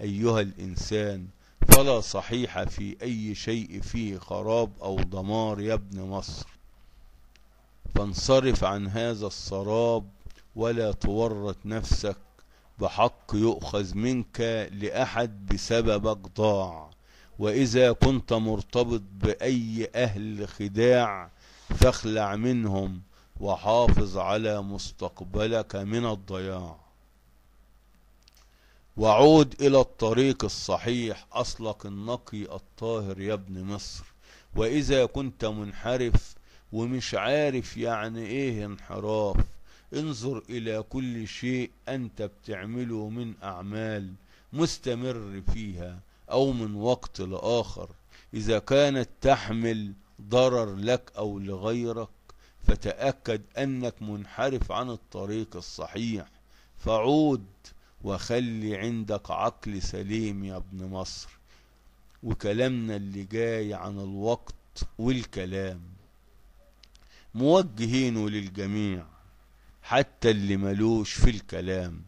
أيها الإنسان فلا صحيح في أي شيء فيه خراب أو دمار يا ابن مصر فانصرف عن هذا السراب ولا تورط نفسك بحق يؤخذ منك لأحد بسببك ضاع وإذا كنت مرتبط بأي أهل خداع فاخلع منهم وحافظ على مستقبلك من الضياع وعود إلى الطريق الصحيح أصلك النقي الطاهر يا ابن مصر وإذا كنت منحرف ومش عارف يعني إيه انحراف انظر إلى كل شيء أنت بتعمله من أعمال مستمر فيها أو من وقت لآخر إذا كانت تحمل ضرر لك أو لغيرك فتأكد أنك منحرف عن الطريق الصحيح فعود وخلي عندك عقل سليم يا ابن مصر وكلامنا اللي جاي عن الوقت والكلام موجهينه للجميع حتى اللي ملوش في الكلام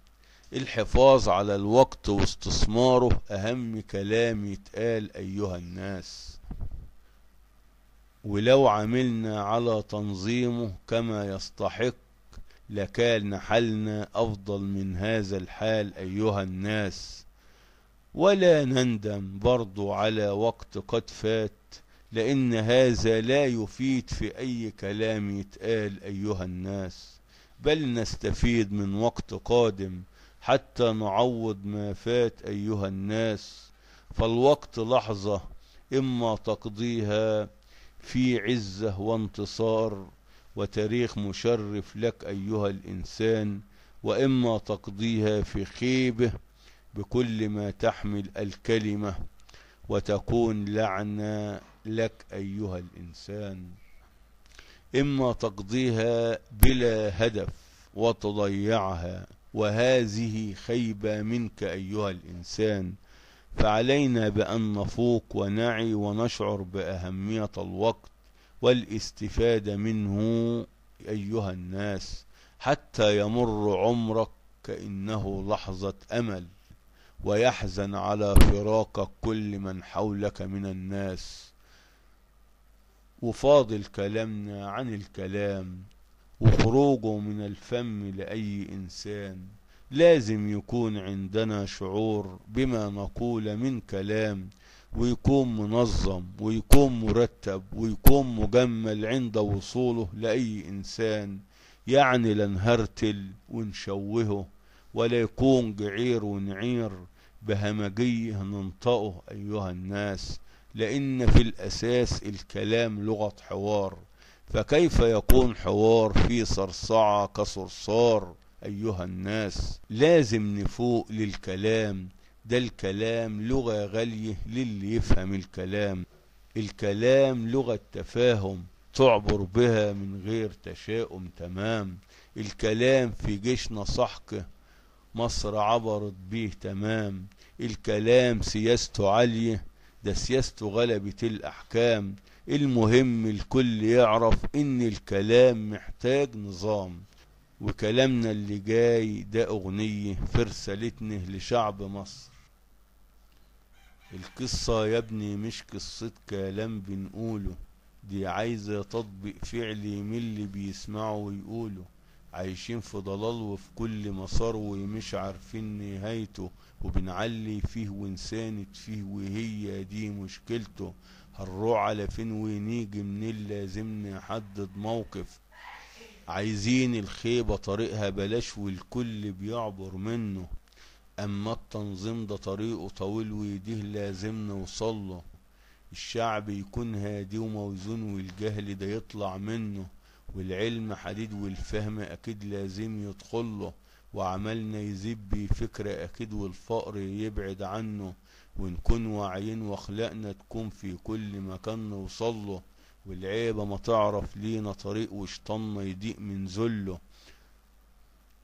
الحفاظ على الوقت واستثماره اهم كلام يتقال ايها الناس ولو عملنا على تنظيمه كما يستحق لكان حالنا أفضل من هذا الحال أيها الناس ولا نندم برضو على وقت قد فات لأن هذا لا يفيد في أي كلام يتقال أيها الناس بل نستفيد من وقت قادم حتى نعوض ما فات أيها الناس فالوقت لحظة إما تقضيها في عزة وانتصار وتاريخ مشرف لك أيها الإنسان وإما تقضيها في خيبه بكل ما تحمل الكلمة وتكون لعنة لك أيها الإنسان إما تقضيها بلا هدف وتضيعها وهذه خيبة منك أيها الإنسان فعلينا بأن نفوق ونعي ونشعر بأهمية الوقت والاستفادة منه أيها الناس حتى يمر عمرك كأنه لحظة أمل ويحزن على فراقك كل من حولك من الناس وفاضل كلامنا عن الكلام وخروجه من الفم لأي إنسان لازم يكون عندنا شعور بما نقول من كلام ويكون منظم ويكون مرتب ويكون مجمل عند وصوله لأي إنسان يعني لا نهرتل ونشوهه ولا يكون جعير ونعير بهمجيه ننطقه أيها الناس لأن في الأساس الكلام لغة حوار فكيف يكون حوار في صرصعة كصرصار أيها الناس لازم نفوق للكلام ده الكلام لغة غالية للي يفهم الكلام الكلام لغة تفاهم تعبر بها من غير تشاؤم تمام الكلام في جيشنا صحك مصر عبرت بيه تمام الكلام سياسته عالية ده سياسته غلبة الأحكام المهم الكل يعرف ان الكلام محتاج نظام وكلامنا اللي جاي ده اغنية في رسالتنا لشعب مصر القصة يا ابني مش قصة كلام بنقوله دي عايزة تطبيق فعلي من اللي بيسمعوا ويقولوا عايشين في ضلال وفي كل مسار ومش عارفين نهايته وبنعلي فيه ونساند فيه وهي دي مشكلته هنروح على فين ونيجي منين لازم نحدد موقف عايزين الخيبة طريقها بلاش والكل بيعبر منه اما التنظيم ده طريقه طويل ويديه لازم نوصله الشعب يكون هادي وموزون والجهل ده يطلع منه والعلم حديد والفهم اكيد لازم يدخله وعملنا يزيد بيه فكرة اكيد والفقر يبعد عنه ونكون واعيين واخلاقنا تكون في كل مكان نوصله والعيبة ما تعرف لينا طريق وشطنا يضيق من ذله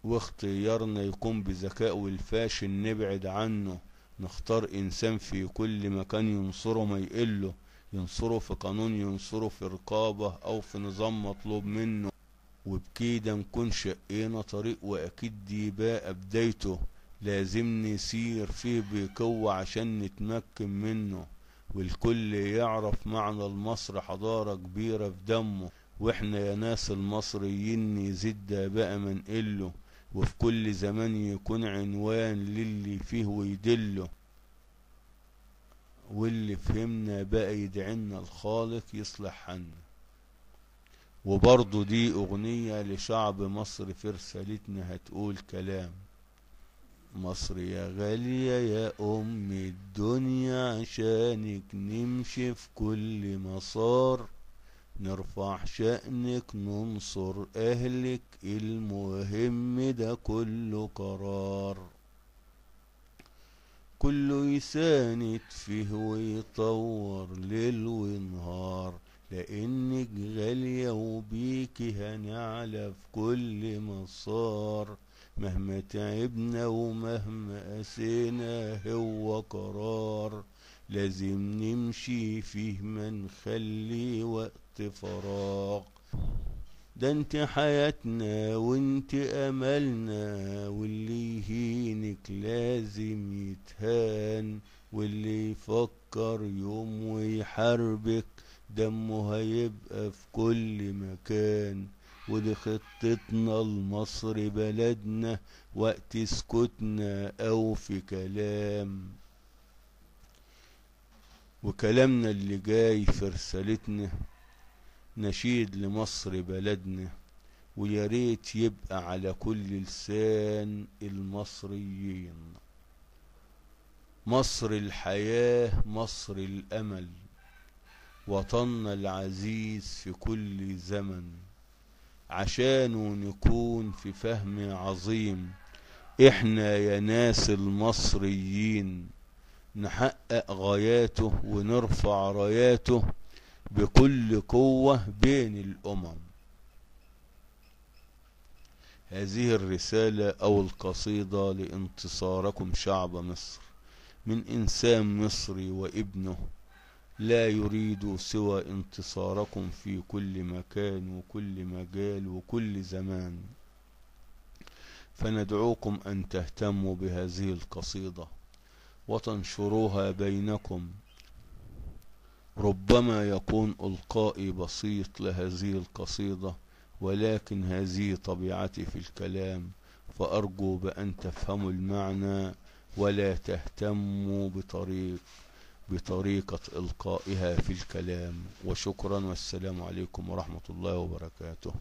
واختيارنا يكون بذكاء والفاشل نبعد عنه نختار انسان في كل مكان ينصره ما يقله ينصره في قانون ينصره في رقابة او في نظام مطلوب منه وبكده نكون شقينا طريق واكيد دي بقى بدايته لازم نسير فيه بقوة عشان نتمكن منه والكل يعرف معنى المصر حضارة كبيرة في دمه واحنا يا ناس المصريين يزد بقى نقله وفي كل زمان يكون عنوان للي فيه ويدله واللي فهمنا بقى يدعينا الخالق يصلح عنا وبرضو دي اغنية لشعب مصر في رسالتنا هتقول كلام مصر يا غالية يا ام الدنيا عشانك نمشي في كل مسار نرفع شأنك ننصر أهلك المهم ده كله قرار كله يساند فيه ويطور ليل ونهار لانك غالية وبيكي هنعلى في كل مسار مهما تعبنا ومهما قسينا هو قرار لازم نمشي فيه ما نخلي وقت وقت فراق ده انت حياتنا وانت املنا واللي يهينك لازم يتهان واللي يفكر يوم ويحاربك دمه هيبقى في كل مكان ودي خطتنا لمصر بلدنا وقت سكوتنا او في كلام وكلامنا اللي جاي في رسالتنا نشيد لمصر بلدنا ويا ريت يبقى على كل لسان المصريين مصر الحياة مصر الأمل وطننا العزيز في كل زمن عشان نكون في فهم عظيم احنا يا ناس المصريين نحقق غاياته ونرفع راياته بكل قوة بين الأمم هذه الرسالة أو القصيدة لانتصاركم شعب مصر من إنسان مصري وابنه لا يريد سوى انتصاركم في كل مكان وكل مجال وكل زمان فندعوكم أن تهتموا بهذه القصيدة وتنشروها بينكم ربما يكون ألقائي بسيط لهذه القصيدة ولكن هذه طبيعتي في الكلام فأرجو بأن تفهموا المعنى ولا تهتموا بطريق بطريقة إلقائها في الكلام وشكرا والسلام عليكم ورحمة الله وبركاته